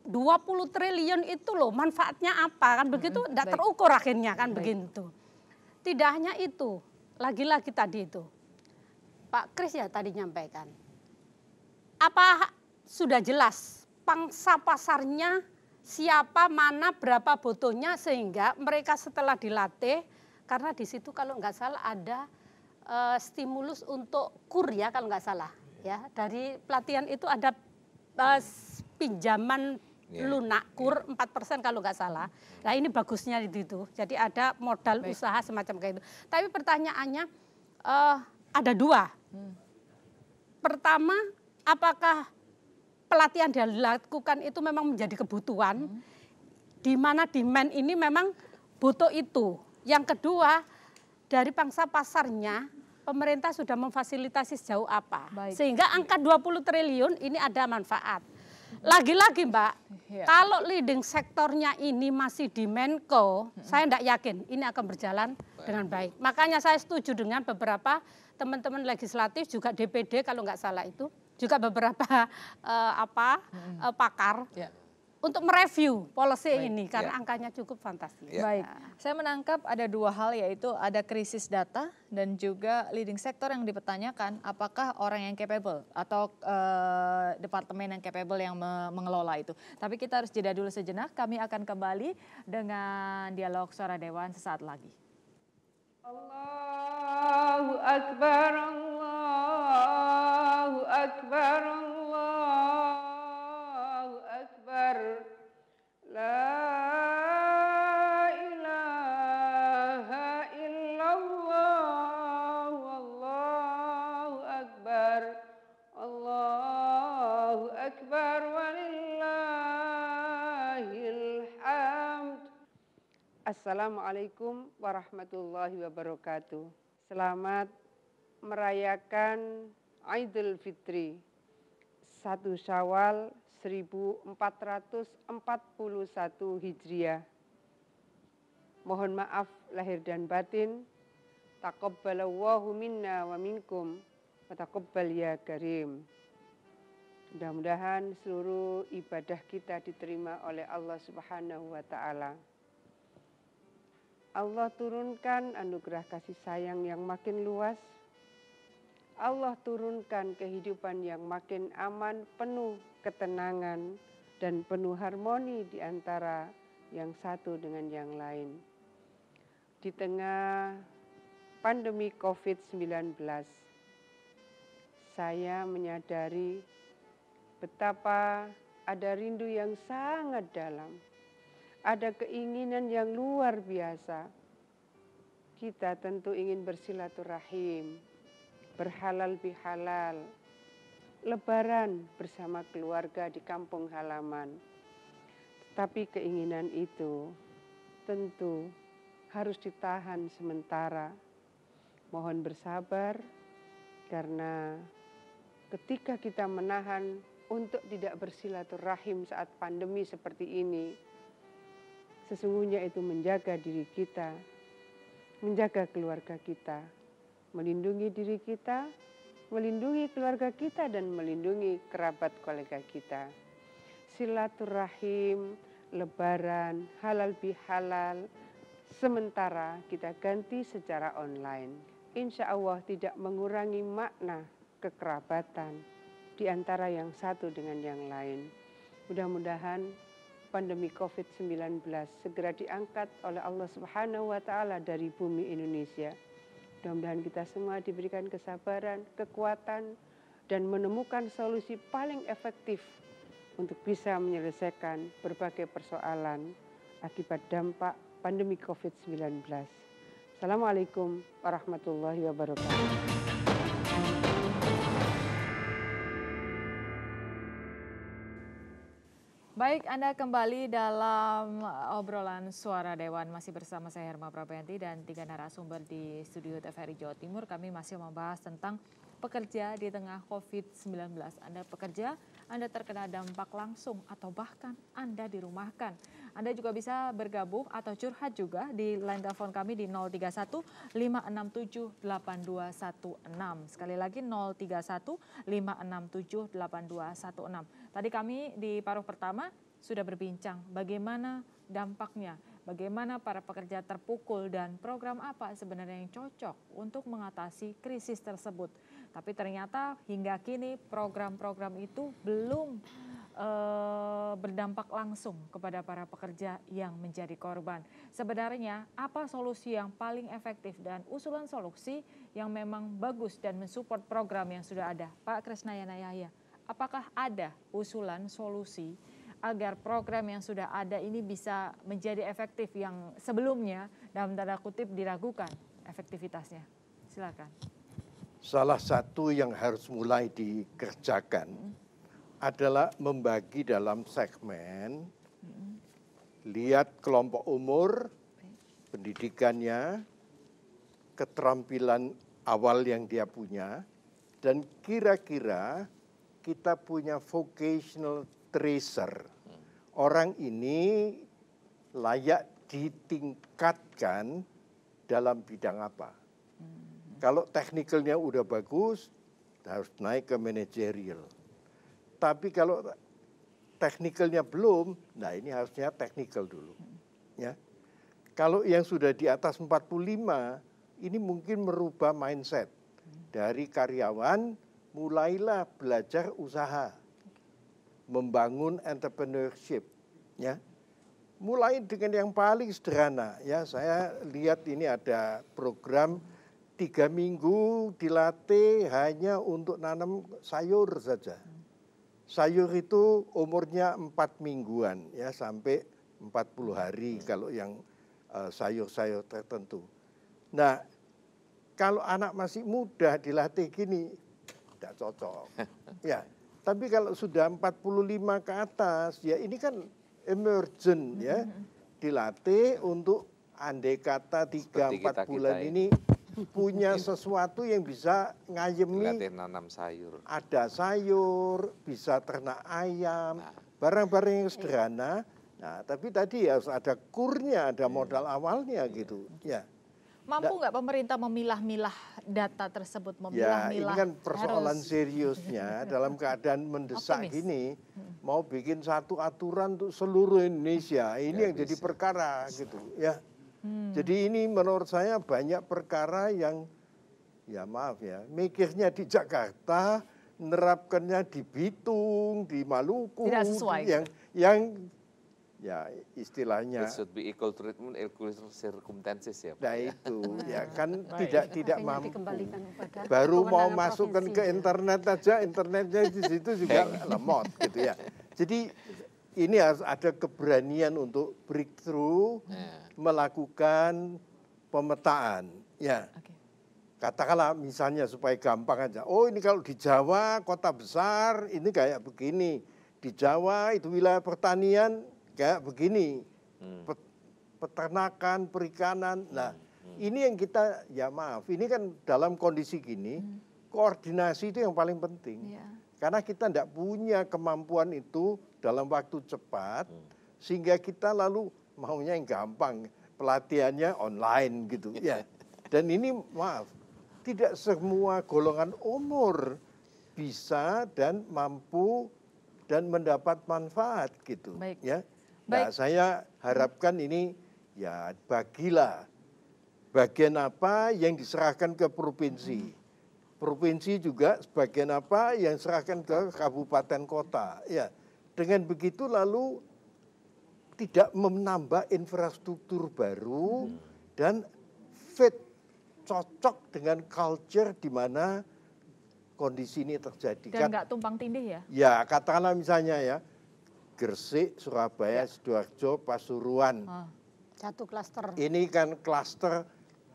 20 triliun itu loh manfaatnya apa kan hmm, begitu tidak terukur akhirnya kan baik. begitu. Tidak hanya itu, lagi-lagi tadi itu Pak Kris ya tadi nyampaikan. Apa sudah jelas pangsa pasarnya siapa mana berapa butuhnya sehingga mereka setelah dilatih karena di situ kalau nggak salah ada e, stimulus untuk kur ya kalau nggak salah ya dari pelatihan itu ada e, pinjaman yeah. lunak iya. kur yeah. persen kalau nggak salah. Nah ini bagusnya di itu. Jadi ada modal Baik. usaha semacam kayak itu. Tapi pertanyaannya uh, ada dua. Hmm. Pertama, apakah pelatihan yang dilakukan itu memang menjadi kebutuhan? Hmm. Di mana demand ini memang butuh itu. Yang kedua, dari pangsa pasarnya pemerintah sudah memfasilitasi sejauh apa. Baik. Sehingga angka 20 triliun ini ada manfaat. Lagi-lagi Mbak, ya. kalau leading sektornya ini masih di Menko, hmm. saya tidak yakin ini akan berjalan dengan baik. Makanya saya setuju dengan beberapa teman-teman legislatif juga DPD kalau nggak salah itu, juga beberapa uh, [laughs] apa hmm. uh, pakar. Ya untuk mereview policy Baik. ini karena ya. angkanya cukup fantastis. Ya. Baik, ya. saya menangkap ada dua hal yaitu ada krisis data dan juga leading sektor yang dipertanyakan apakah orang yang capable atau uh, departemen yang capable yang me mengelola itu. Tapi kita harus jeda dulu sejenak, kami akan kembali dengan dialog suara dewan sesaat lagi. Allahu Akbar, Allahu Akbar. akbar la ilaha illallah wallahu akbar Allahu akbar walillahil hamd Assalamualaikum warahmatullahi wabarakatuh Selamat merayakan Idul Fitri satu Syawal 1441 Hijriah. Mohon maaf lahir dan batin. Taqabbalallahu minna wa minkum. Watakobbal ya karim. Mudah-mudahan seluruh ibadah kita diterima oleh Allah Subhanahu wa taala. Allah turunkan anugerah kasih sayang yang makin luas Allah turunkan kehidupan yang makin aman, penuh ketenangan, dan penuh harmoni di antara yang satu dengan yang lain. Di tengah pandemi COVID-19, saya menyadari betapa ada rindu yang sangat dalam, ada keinginan yang luar biasa. Kita tentu ingin bersilaturahim, berhalal bihalal, lebaran bersama keluarga di kampung halaman. Tapi keinginan itu tentu harus ditahan sementara. Mohon bersabar, karena ketika kita menahan untuk tidak bersilaturahim saat pandemi seperti ini, sesungguhnya itu menjaga diri kita, menjaga keluarga kita, melindungi diri kita, melindungi keluarga kita, dan melindungi kerabat kolega kita. Silaturahim, lebaran, halal bihalal, sementara kita ganti secara online. Insya Allah tidak mengurangi makna kekerabatan di antara yang satu dengan yang lain. Mudah-mudahan pandemi COVID-19 segera diangkat oleh Allah Subhanahu wa taala dari bumi Indonesia. Mudah-mudahan kita semua diberikan kesabaran, kekuatan, dan menemukan solusi paling efektif untuk bisa menyelesaikan berbagai persoalan akibat dampak pandemi COVID-19. Assalamualaikum warahmatullahi wabarakatuh. Baik, Anda kembali dalam eh, obrolan suara Dewan. Masih bersama saya Herma Prabayanti dan tiga narasumber di studio TVRI Jawa Timur. Kami masih membahas tentang pekerja di tengah COVID-19. Anda pekerja, Anda terkena dampak langsung atau bahkan Anda dirumahkan. Anda juga bisa bergabung atau curhat juga di line telepon kami di 031 567 8216. Sekali lagi 031 567 8216. Tadi kami di paruh pertama sudah berbincang bagaimana dampaknya bagaimana para pekerja terpukul dan program apa sebenarnya yang cocok untuk mengatasi krisis tersebut. Tapi ternyata hingga kini program-program itu belum e, berdampak langsung kepada para pekerja yang menjadi korban. Sebenarnya apa solusi yang paling efektif dan usulan solusi yang memang bagus dan mensupport program yang sudah ada? Pak Krisnayana Yahya, apakah ada usulan solusi agar program yang sudah ada ini bisa menjadi efektif yang sebelumnya dalam tanda kutip diragukan efektivitasnya? Silakan salah satu yang harus mulai dikerjakan adalah membagi dalam segmen, lihat kelompok umur, pendidikannya, keterampilan awal yang dia punya, dan kira-kira kita punya vocational tracer. Orang ini layak ditingkatkan dalam bidang apa. Kalau teknikalnya udah bagus, harus naik ke manajerial. Tapi kalau teknikalnya belum, nah ini harusnya teknikal dulu. Ya. Kalau yang sudah di atas 45, ini mungkin merubah mindset. Dari karyawan, mulailah belajar usaha. Membangun entrepreneurship. Ya. Mulai dengan yang paling sederhana. Ya, saya lihat ini ada program tiga minggu dilatih hanya untuk nanam sayur saja. Sayur itu umurnya empat mingguan ya sampai 40 hari iya. kalau yang eh, sayur-sayur uh, tertentu. Nah, kalau anak masih muda dilatih gini, tidak cocok. [laughs] ya, tapi kalau sudah 45 ke atas, ya ini kan emergent ya. Mm-hmm. Dilatih untuk andai kata tiga empat bulan kita, ini punya sesuatu yang bisa ngayemi. nanam sayur. Ada sayur, bisa ternak ayam, nah. barang-barang yang sederhana. Nah, tapi tadi harus ada kurnya, ada hmm. modal awalnya iya. gitu. Ya. Mampu nggak pemerintah memilah-milah data tersebut, ya, memilah-milah? Ya, ini kan persoalan harus. seriusnya [laughs] dalam keadaan mendesak Optimis. gini, hmm. mau bikin satu aturan untuk seluruh Indonesia, ini ya, yang bisa. jadi perkara gitu, ya. Hmm. Jadi ini menurut saya banyak perkara yang ya maaf ya, mikirnya di Jakarta, nerapkannya di Bitung, di Maluku, Tidak sesuai. yang yang ya istilahnya it should be equal treatment equal circumstances ya Nah ya. itu ya nah, kan tidak tidak mampu baru mau masukkan ke internet aja internetnya di situ juga lemot gitu ya jadi ini harus ada keberanian untuk breakthrough hmm. melakukan pemetaan ya okay. katakanlah misalnya supaya gampang aja oh ini kalau di Jawa kota besar ini kayak begini di Jawa itu wilayah pertanian kayak begini hmm. Pet peternakan perikanan hmm, nah hmm. ini yang kita ya maaf ini kan dalam kondisi gini hmm. koordinasi itu yang paling penting yeah karena kita tidak punya kemampuan itu dalam waktu cepat, hmm. sehingga kita lalu maunya yang gampang, pelatihannya online gitu. ya. [laughs] Dan ini maaf, tidak semua golongan umur bisa dan mampu dan mendapat manfaat gitu. Baik. Ya. Nah, saya harapkan ini ya bagilah bagian apa yang diserahkan ke provinsi. Hmm provinsi juga sebagian apa yang serahkan ke kabupaten kota. Ya, dengan begitu lalu tidak menambah infrastruktur baru hmm. dan fit cocok dengan culture di mana kondisi ini terjadi. Dan nggak tumpang tindih ya? Ya, katakanlah misalnya ya, Gresik, Surabaya, ya. Sidoarjo, Pasuruan. Ah. satu klaster. Ini kan klaster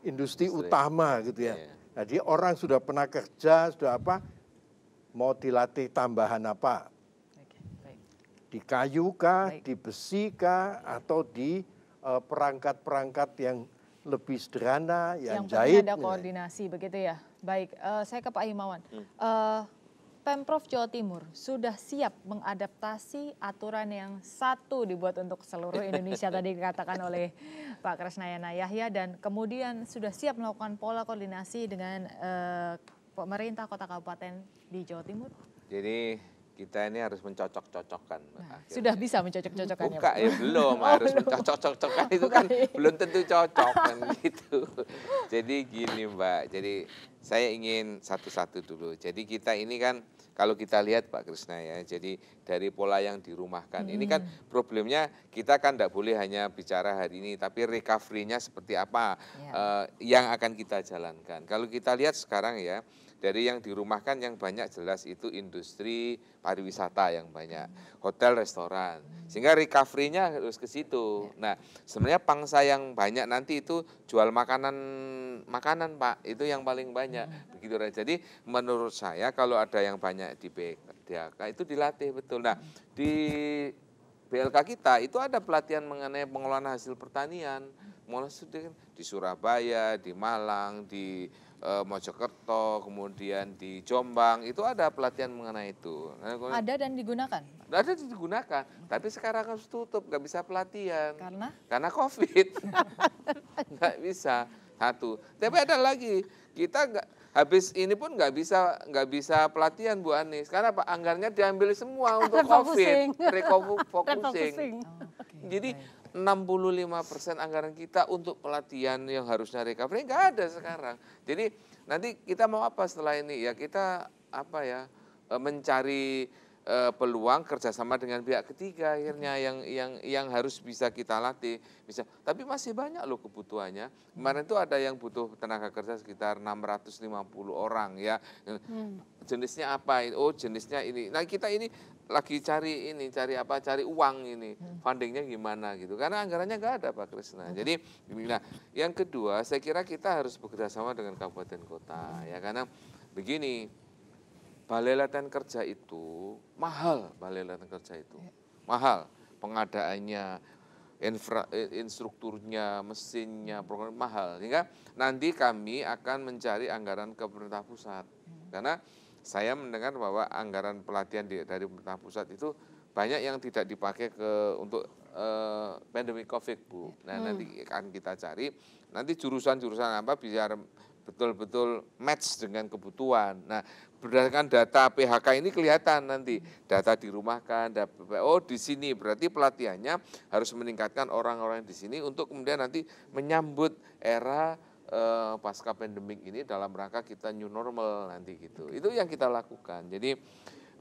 industri, industri. utama gitu ya. ya jadi orang sudah pernah kerja, sudah apa, mau dilatih tambahan apa? Di kayu kah, di besi kah, atau di eh, perangkat-perangkat yang lebih sederhana, yang, yang jahit. Yang ada koordinasi begitu ya. Baik, uh, saya ke Pak Himawan. Hmm. Uh, Pemprov Jawa Timur sudah siap mengadaptasi aturan yang satu dibuat untuk seluruh Indonesia [laughs] tadi dikatakan oleh Pak Kresnayana Yahya dan kemudian sudah siap melakukan pola koordinasi dengan eh, pemerintah kota kabupaten di Jawa Timur? Jadi kita ini harus mencocok-cocokkan. Nah, sudah bisa mencocok-cocokkan ya, Buka, ya, ya belum, oh, harus mencocok-cocokkan oh, itu kan belum tentu cocok kan [laughs] gitu. Jadi gini Mbak, jadi saya ingin satu-satu dulu. Jadi kita ini kan kalau kita lihat Pak Krisna ya, jadi dari pola yang dirumahkan. Hmm. Ini kan hmm. problemnya kita kan tidak boleh hanya bicara hari ini, tapi recovery-nya seperti apa yeah. Ya. uh, yang akan kita jalankan. Kalau kita lihat sekarang ya, dari yang dirumahkan yang banyak jelas itu industri pariwisata yang banyak, hotel, restoran. Sehingga recovery-nya harus ke situ. Ya. Nah, sebenarnya pangsa yang banyak nanti itu jual makanan makanan, Pak. Itu yang paling banyak. Hmm. Begitu Jadi menurut saya kalau ada yang banyak di BLK itu dilatih betul. Nah, di BLK kita itu ada pelatihan mengenai pengelolaan hasil pertanian. Mulai di Surabaya, di Malang, di e, Mojokerto, kemudian di Jombang, itu ada pelatihan mengenai itu. Nah, ada dan digunakan? Ada dan digunakan, tapi sekarang harus tutup, nggak bisa pelatihan. Karena? Karena COVID, [laughs] nggak bisa, satu. Tapi ada lagi, kita nggak, habis ini pun nggak bisa nggak bisa pelatihan Bu Anies karena pak anggarnya diambil semua [laughs] untuk COVID, refocusing. [laughs] Oh, Jadi 65% anggaran kita untuk pelatihan yang harusnya recovery nggak ada sekarang. Jadi nanti kita mau apa setelah ini ya kita apa ya eh, mencari Eh, peluang kerjasama dengan pihak ketiga akhirnya yang yang yang harus bisa kita latih bisa tapi masih banyak loh kebutuhannya kemarin itu ada yang butuh tenaga kerja sekitar 650 orang ya hmm. jenisnya apa oh jenisnya ini nah kita ini lagi cari ini cari apa cari uang ini hmm. fundingnya gimana gitu karena anggarannya nggak ada Pak Krisna jadi nah yang kedua saya kira kita harus bekerjasama dengan kabupaten kota ya karena begini balai latihan kerja itu mahal balai latihan kerja itu ya. mahal pengadaannya infra eh, instrukturnya mesinnya program mahal sehingga nanti kami akan mencari anggaran ke pemerintah pusat ya. karena saya mendengar bahwa anggaran pelatihan di, dari pemerintah pusat itu banyak yang tidak dipakai ke untuk uh, pandemi covid bu ya. nah hmm. nanti akan kita cari nanti jurusan-jurusan apa biar betul-betul match dengan kebutuhan. Nah, berdasarkan data PHK ini kelihatan nanti data dirumahkan, oh di sini berarti pelatihannya harus meningkatkan orang-orang di sini untuk kemudian nanti menyambut era eh, pasca pandemik ini dalam rangka kita new normal nanti gitu. Itu yang kita lakukan. Jadi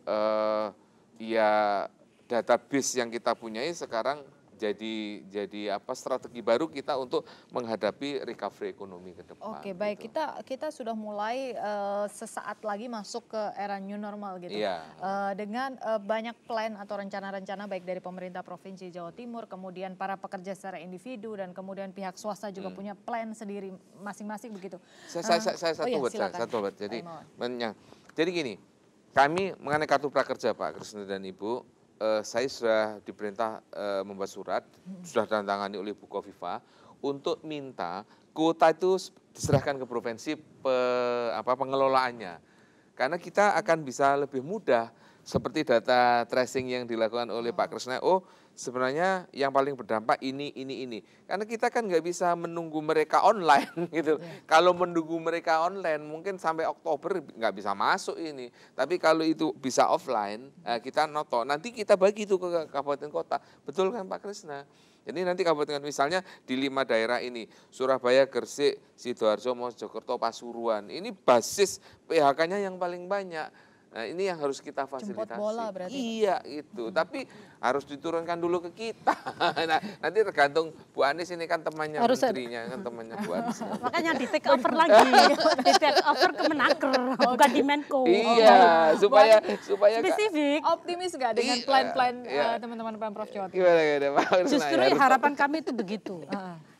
eh, ya database yang kita punyai sekarang jadi jadi apa strategi baru kita untuk menghadapi recovery ekonomi ke depan. Oke, gitu. baik. Kita kita sudah mulai uh, sesaat lagi masuk ke era new normal gitu. Yeah. Iya. Uh, dengan uh, banyak plan atau rencana-rencana baik dari pemerintah Provinsi Jawa Timur, kemudian para pekerja secara individu dan kemudian pihak swasta juga hmm. punya plan sendiri masing-masing begitu. Saya, uh, saya, saya, saya oh satu oh iya, buat saya, satu buat. Jadi, jadi gini, kami mengenai kartu prakerja Pak Krisna dan Ibu, eh, saya sudah diperintah eh, membuat surat, hmm. sudah ditandatangani oleh Bu Kofifa untuk minta kuota itu diserahkan ke provinsi pe, apa pengelolaannya. Karena kita akan bisa lebih mudah seperti data tracing yang dilakukan oleh Pak mm-hmm. Kresna, oh sebenarnya yang paling berdampak ini ini ini karena kita kan nggak bisa menunggu mereka online [laughs] gitu yeah. kalau menunggu mereka online mungkin sampai Oktober nggak bisa masuk ini tapi kalau itu bisa offline eh, kita noto nanti kita bagi itu ke kabupaten kota betul kan Pak Krisna jadi nanti kabupaten misalnya di lima daerah ini Surabaya Gresik sidoarjo Mojokerto Pasuruan ini basis PHK-nya yang paling banyak Nah, ini yang harus kita fasilitasi. bola berarti. Iya, itu. Hmm. Tapi harus diturunkan dulu ke kita. [laughs] nah, nanti tergantung Bu Anies ini kan temannya harus menterinya, kan temannya Bu Anies. [laughs] Makanya di take over lagi. di take over ke Menaker, bukan di Menko. Iya, oh, supaya supaya spesifik. Optimis gak dengan iya, plan-plan iya, uh, teman-teman Pemprov Jawa Timur? Gimana, gimana, Justru nah, ya, harapan kami itu begitu.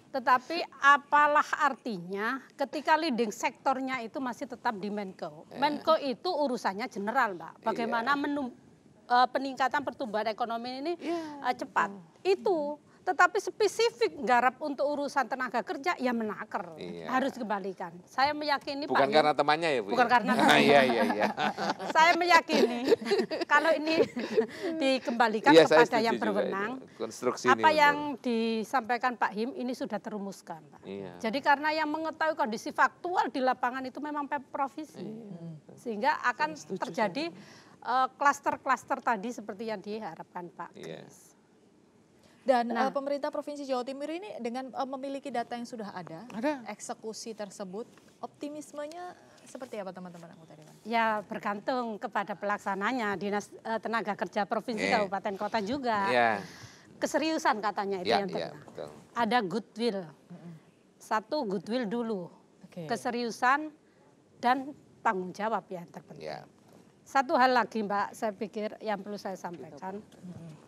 Tetapi apalah artinya ketika leading sektornya itu masih tetap di Menko. Menko eh. itu urusannya general, Mbak. Iya. Bagaimana yeah. Eh, uh, peningkatan pertumbuhan ekonomi ini yeah. Iya. uh, cepat. Itu tetapi spesifik garap untuk urusan tenaga kerja ya menaker iya. harus dikembalikan. saya meyakini bukan Pak karena temannya ya Bu ya? bukan ya? karena [laughs] temannya. iya iya iya [laughs] saya meyakini kalau ini [laughs] dikembalikan iya, kepada yang berwenang konstruksi apa ini yang benar. disampaikan Pak Him ini sudah terumuskan Pak iya. jadi karena yang mengetahui kondisi faktual di lapangan itu memang provinsi, iya. sehingga akan terjadi eh, klaster-klaster uh, tadi seperti yang diharapkan Pak iya. Dan nah, uh, pemerintah Provinsi Jawa Timur ini dengan uh, memiliki data yang sudah ada, ada, eksekusi tersebut, optimismenya seperti apa teman-teman Ya bergantung kepada pelaksananya dinas uh, tenaga kerja provinsi yeah. kabupaten kota juga. Yeah. Keseriusan katanya itu yeah, yang Yeah, ya, Ada goodwill. Satu goodwill dulu, okay. keseriusan dan tanggung jawab yang terpenting. Yeah. Satu hal lagi Mbak, saya pikir yang perlu saya sampaikan. Mm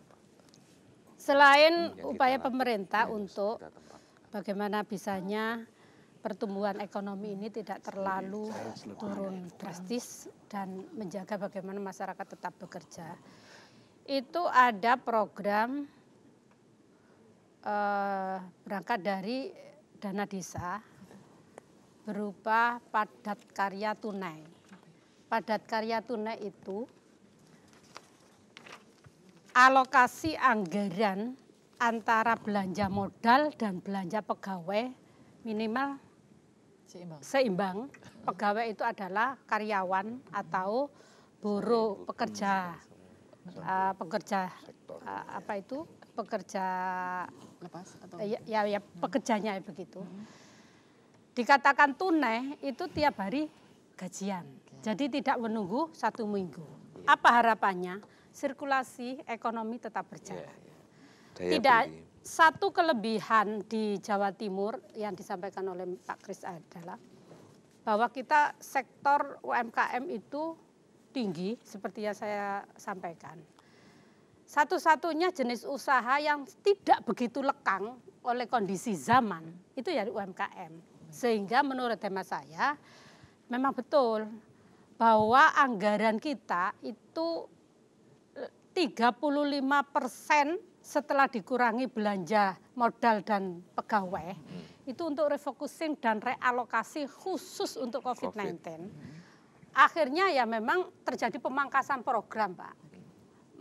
Selain upaya pemerintah ya, untuk bagaimana bisanya pertumbuhan ekonomi ini tidak terlalu turun drastis dan menjaga bagaimana masyarakat tetap bekerja. Itu ada program eh, berangkat dari dana desa berupa padat karya tunai. Padat karya tunai itu alokasi anggaran antara belanja modal dan belanja pegawai minimal seimbang. seimbang. Pegawai itu adalah karyawan atau buruh pekerja uh, pekerja uh, apa itu pekerja lepas atau ya ya, ya hmm. pekerjanya ya, begitu. Hmm. Dikatakan tunai itu tiap hari gajian. Jadi tidak menunggu satu minggu. Iya. Apa harapannya? sirkulasi ekonomi tetap berjalan. Yeah, yeah. Tidak beli. satu kelebihan di Jawa Timur yang disampaikan oleh Pak Kris adalah bahwa kita sektor UMKM itu tinggi seperti yang saya sampaikan. Satu-satunya jenis usaha yang tidak begitu lekang oleh kondisi zaman itu ya UMKM. Sehingga menurut tema saya memang betul bahwa anggaran kita itu 35 persen setelah dikurangi belanja modal dan pegawai hmm. itu untuk refocusing dan realokasi khusus untuk COVID-19. COVID. Hmm. Akhirnya ya memang terjadi pemangkasan program, Pak.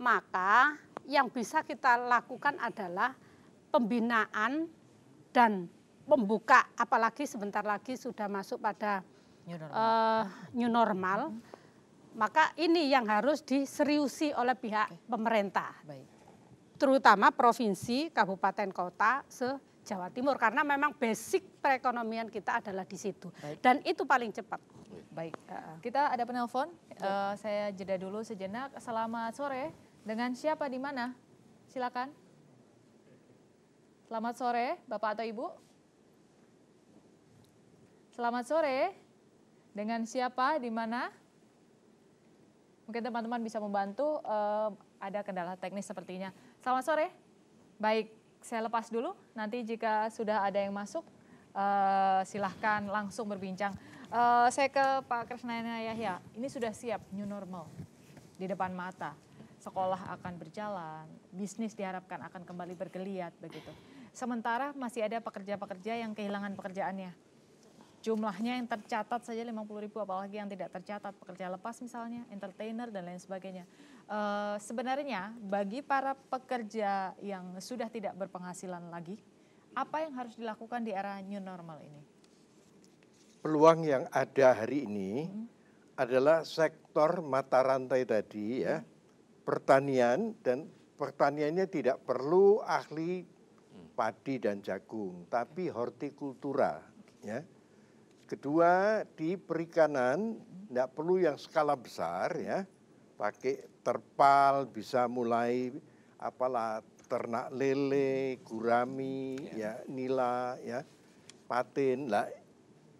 Maka yang bisa kita lakukan adalah pembinaan dan membuka apalagi sebentar lagi sudah masuk pada new normal, uh, new normal hmm. Maka ini yang harus diseriusi oleh pihak Oke. pemerintah. Baik. Terutama provinsi, kabupaten, kota, se-Jawa Timur. Karena memang basic perekonomian kita adalah di situ. Baik. Dan itu paling cepat. Baik. Kita ada penelpon. Uh, saya jeda dulu sejenak. Selamat sore. Dengan siapa di mana? Silakan. Selamat sore, Bapak atau Ibu. Selamat sore. Dengan siapa? Di mana? Mungkin teman-teman bisa membantu, uh, ada kendala teknis sepertinya. Selamat sore. Baik, saya lepas dulu. Nanti jika sudah ada yang masuk, uh, silahkan langsung berbincang. Uh, saya ke Pak Krisnaya Yahya. Ini sudah siap new normal di depan mata. Sekolah akan berjalan, bisnis diharapkan akan kembali bergeliat begitu. Sementara masih ada pekerja-pekerja yang kehilangan pekerjaannya jumlahnya yang tercatat saja 50 ribu apalagi yang tidak tercatat pekerja lepas misalnya entertainer dan lain sebagainya e, sebenarnya bagi para pekerja yang sudah tidak berpenghasilan lagi apa yang harus dilakukan di era new normal ini peluang yang ada hari ini hmm. adalah sektor mata rantai tadi ya hmm. pertanian dan pertaniannya tidak perlu ahli padi dan jagung tapi hortikultura ya Kedua, di perikanan tidak perlu yang skala besar ya. Pakai terpal bisa mulai apalah ternak lele, gurami, ya, ya nila, ya, patin. Lah,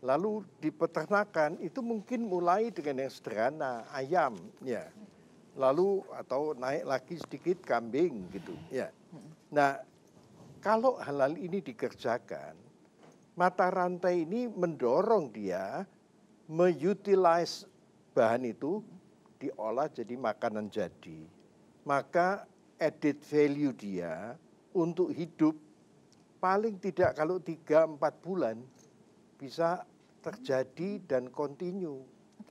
lalu di peternakan itu mungkin mulai dengan yang sederhana, ayam, ya. Lalu atau naik lagi sedikit kambing gitu, ya. Hmm. Nah, kalau halal ini dikerjakan, mata rantai ini mendorong dia meutilize bahan itu diolah jadi makanan jadi. Maka added value dia untuk hidup paling tidak kalau 3-4 bulan bisa terjadi dan continue.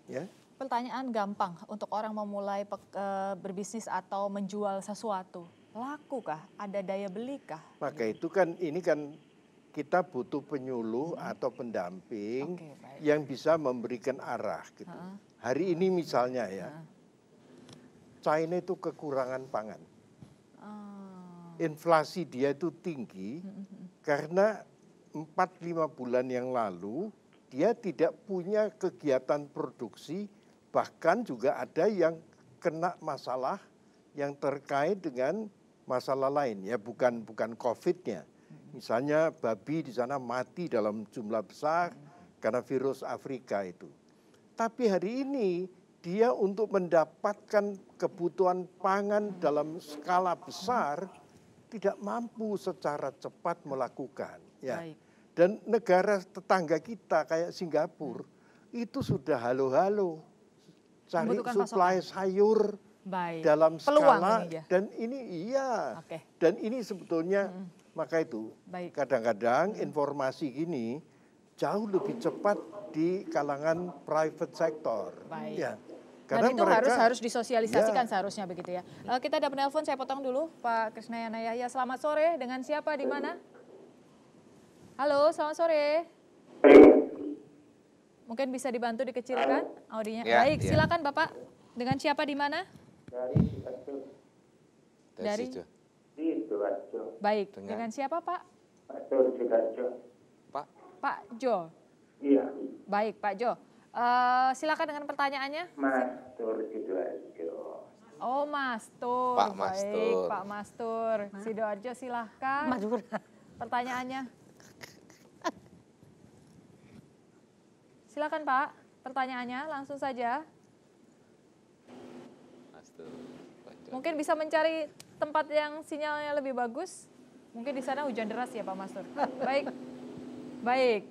Ya. Pertanyaan gampang untuk orang memulai e, berbisnis atau menjual sesuatu. lakukah Ada daya belikah? Maka itu kan ini kan kita butuh penyuluh hmm. atau pendamping okay, yang bisa memberikan arah gitu. Uh Hari ini misalnya ya, uh China itu kekurangan pangan. Oh. Inflasi dia itu tinggi uh hmm, -huh. Hmm, hmm. karena 4-5 bulan yang lalu dia tidak punya kegiatan produksi bahkan juga ada yang kena masalah yang terkait dengan masalah lain ya bukan bukan Covidnya. nya Misalnya babi di sana mati dalam jumlah besar karena virus Afrika itu. Tapi hari ini dia untuk mendapatkan kebutuhan pangan dalam skala besar tidak mampu secara cepat melakukan ya. Dan negara tetangga kita kayak Singapura itu sudah halo-halo cari suplai sayur Baik. dalam skala ini dan ini iya okay. dan ini sebetulnya maka itu kadang-kadang informasi gini jauh lebih cepat di kalangan private sector. Baik. Ya. Nah, karena Dan itu mereka, harus harus disosialisasikan ya. seharusnya begitu ya. Uh, kita ada penelpon, saya potong dulu Pak Krisnayana Yahya. Selamat sore, dengan siapa, di mana? Halo, selamat sore. Mungkin bisa dibantu dikecilkan audinya. Ya, Baik, ya. silakan Bapak. Dengan siapa, di mana? Dari Dari situ. Sidoarjo. Baik, dengan, dengan siapa Pak? Pak Jo Sidoarjo. Pak? Pak Jo. Iya. Baik, Pak Jo. Uh, silakan dengan pertanyaannya. Mas Tur Sidoarjo. Oh, Mas Tur. Pak Mas Tur. Baik, Pak Mas Tur. Sidoarjo silahkan. Tur. Pertanyaannya. Silakan Pak, pertanyaannya langsung saja. Mungkin bisa mencari tempat yang sinyalnya lebih bagus, mungkin di sana hujan deras ya Pak Mastur. [laughs] Baik, baik.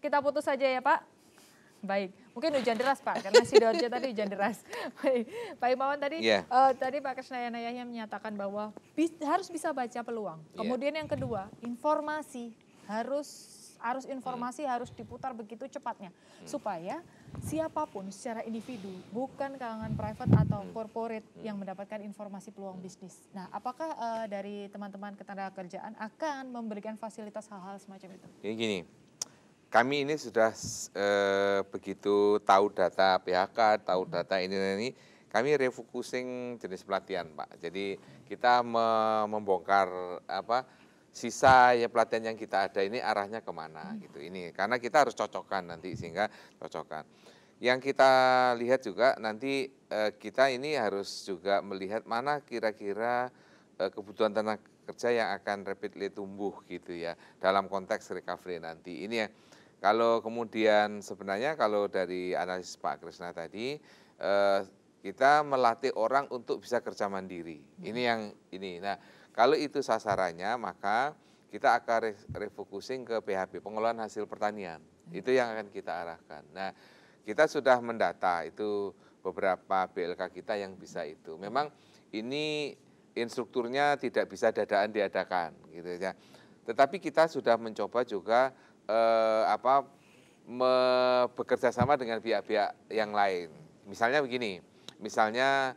Kita putus saja ya Pak. Baik, mungkin hujan deras Pak, karena si Dorje tadi hujan deras. [laughs] Baik, Pak Imawan tadi, yeah. Iya. uh, tadi Pak Krisnayana yang menyatakan bahwa bi harus bisa baca peluang. Iya. Kemudian yeah. yang kedua, informasi harus harus informasi hmm. harus diputar begitu cepatnya hmm. supaya siapapun secara individu, bukan kalangan private atau hmm. corporate yang mendapatkan informasi peluang bisnis. Nah, apakah uh, dari teman-teman kerjaan akan memberikan fasilitas hal-hal semacam itu? Ini gini, kami ini sudah uh, begitu tahu data PHK, tahu hmm. data ini dan ini, kami refocusing jenis pelatihan, Pak. Jadi kita membongkar apa? sisa ya pelatihan yang kita ada ini arahnya kemana hmm. gitu ini karena kita harus cocokkan nanti sehingga cocokkan yang kita lihat juga nanti eh, kita ini harus juga melihat mana kira-kira eh, kebutuhan tenaga kerja yang akan rapidly tumbuh gitu ya dalam konteks recovery nanti ini ya kalau kemudian sebenarnya kalau dari analisis Pak Krisna tadi eh, kita melatih orang untuk bisa kerja mandiri. Hmm. Ini yang ini. Nah, kalau itu sasarannya maka kita akan refocusing ke PHP, pengelolaan hasil pertanian. Hmm. Itu yang akan kita arahkan. Nah, kita sudah mendata itu beberapa BLK kita yang bisa itu. Memang ini instrukturnya tidak bisa dadaan diadakan gitu ya. Tetapi kita sudah mencoba juga eh, apa bekerja sama dengan pihak-pihak yang lain. Misalnya begini, misalnya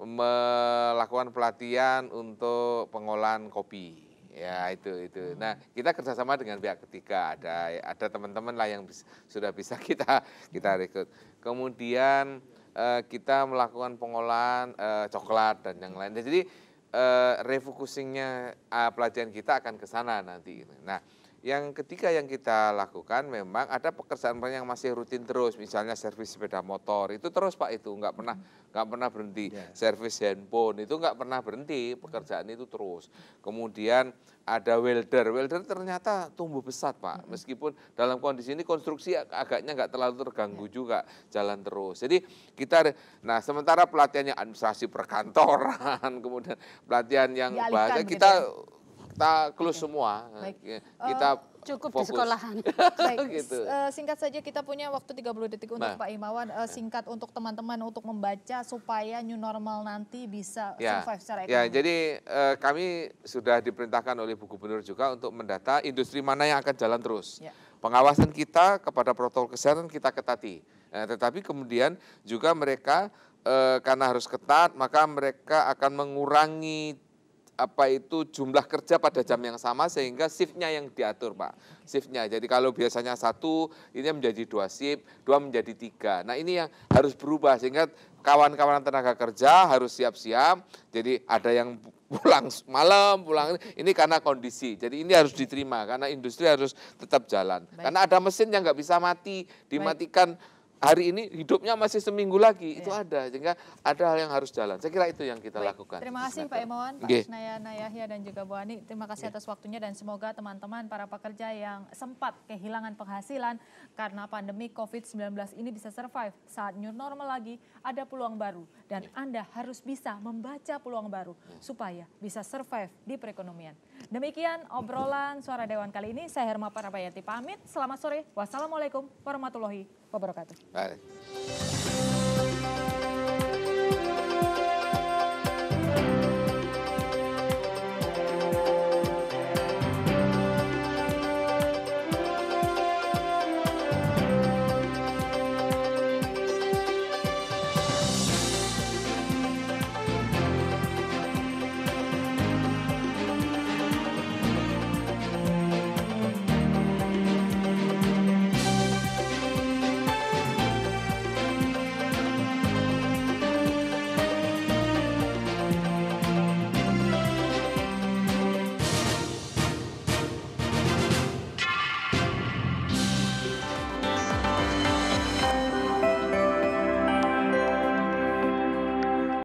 melakukan pelatihan untuk pengolahan kopi ya itu itu hmm. nah kita kerjasama dengan pihak ketiga ada ada teman-teman lah yang bis, sudah bisa [laughs] kita kita rekrut kemudian eh, kita melakukan pengolahan eh, coklat dan yang lain jadi eh, refocusingnya eh, pelatihan kita akan ke sana nanti gitu. nah yang ketiga yang kita lakukan memang ada pekerjaan yang masih rutin terus misalnya servis sepeda motor itu terus pak itu nggak pernah nggak pernah berhenti yeah. servis handphone itu nggak pernah berhenti pekerjaan itu terus kemudian ada welder welder ternyata tumbuh besar pak meskipun dalam kondisi ini konstruksi agaknya nggak terlalu terganggu yeah. juga jalan terus jadi kita nah sementara pelatihannya administrasi perkantoran [laughs] kemudian pelatihan yang bahasa kita gitu kita close okay. semua. Baik. Eh, kita uh, cukup fokus. di sekolahan. [laughs] Baik. gitu. uh, singkat saja kita punya waktu 30 detik untuk nah. Pak Imawan uh, singkat untuk teman-teman untuk membaca supaya new normal nanti bisa ya. survive secara ya, ekonomi. Ya, jadi uh, kami sudah diperintahkan oleh Bu Gubernur juga untuk mendata industri mana yang akan jalan terus. Ya. Pengawasan kita kepada protokol kesehatan kita ketati. Nah, tetapi kemudian juga mereka e, karena harus ketat, maka mereka akan mengurangi apa itu jumlah kerja pada jam yang sama sehingga shiftnya yang diatur pak shiftnya jadi kalau biasanya satu ini menjadi dua shift dua menjadi tiga nah ini yang harus berubah sehingga kawan-kawan tenaga kerja harus siap-siap jadi ada yang pulang malam pulang ini karena kondisi jadi ini harus diterima karena industri harus tetap jalan Baik. karena ada mesin yang nggak bisa mati dimatikan Baik hari ini hidupnya masih seminggu lagi ya. itu ada sehingga ada hal yang harus jalan saya kira itu yang kita Baik. lakukan terima kasih Pak Imawan Pak Naya Nayahia dan juga Bu Ani terima kasih ya. atas waktunya dan semoga teman-teman para pekerja yang sempat kehilangan penghasilan karena pandemi COVID-19 ini bisa survive saat new normal lagi ada peluang baru dan ya. Anda harus bisa membaca peluang baru ya. supaya bisa survive di perekonomian Demikian obrolan suara Dewan kali ini. Saya Herma Parabayati pamit. Selamat sore. Wassalamualaikum warahmatullahi wabarakatuh. Bye.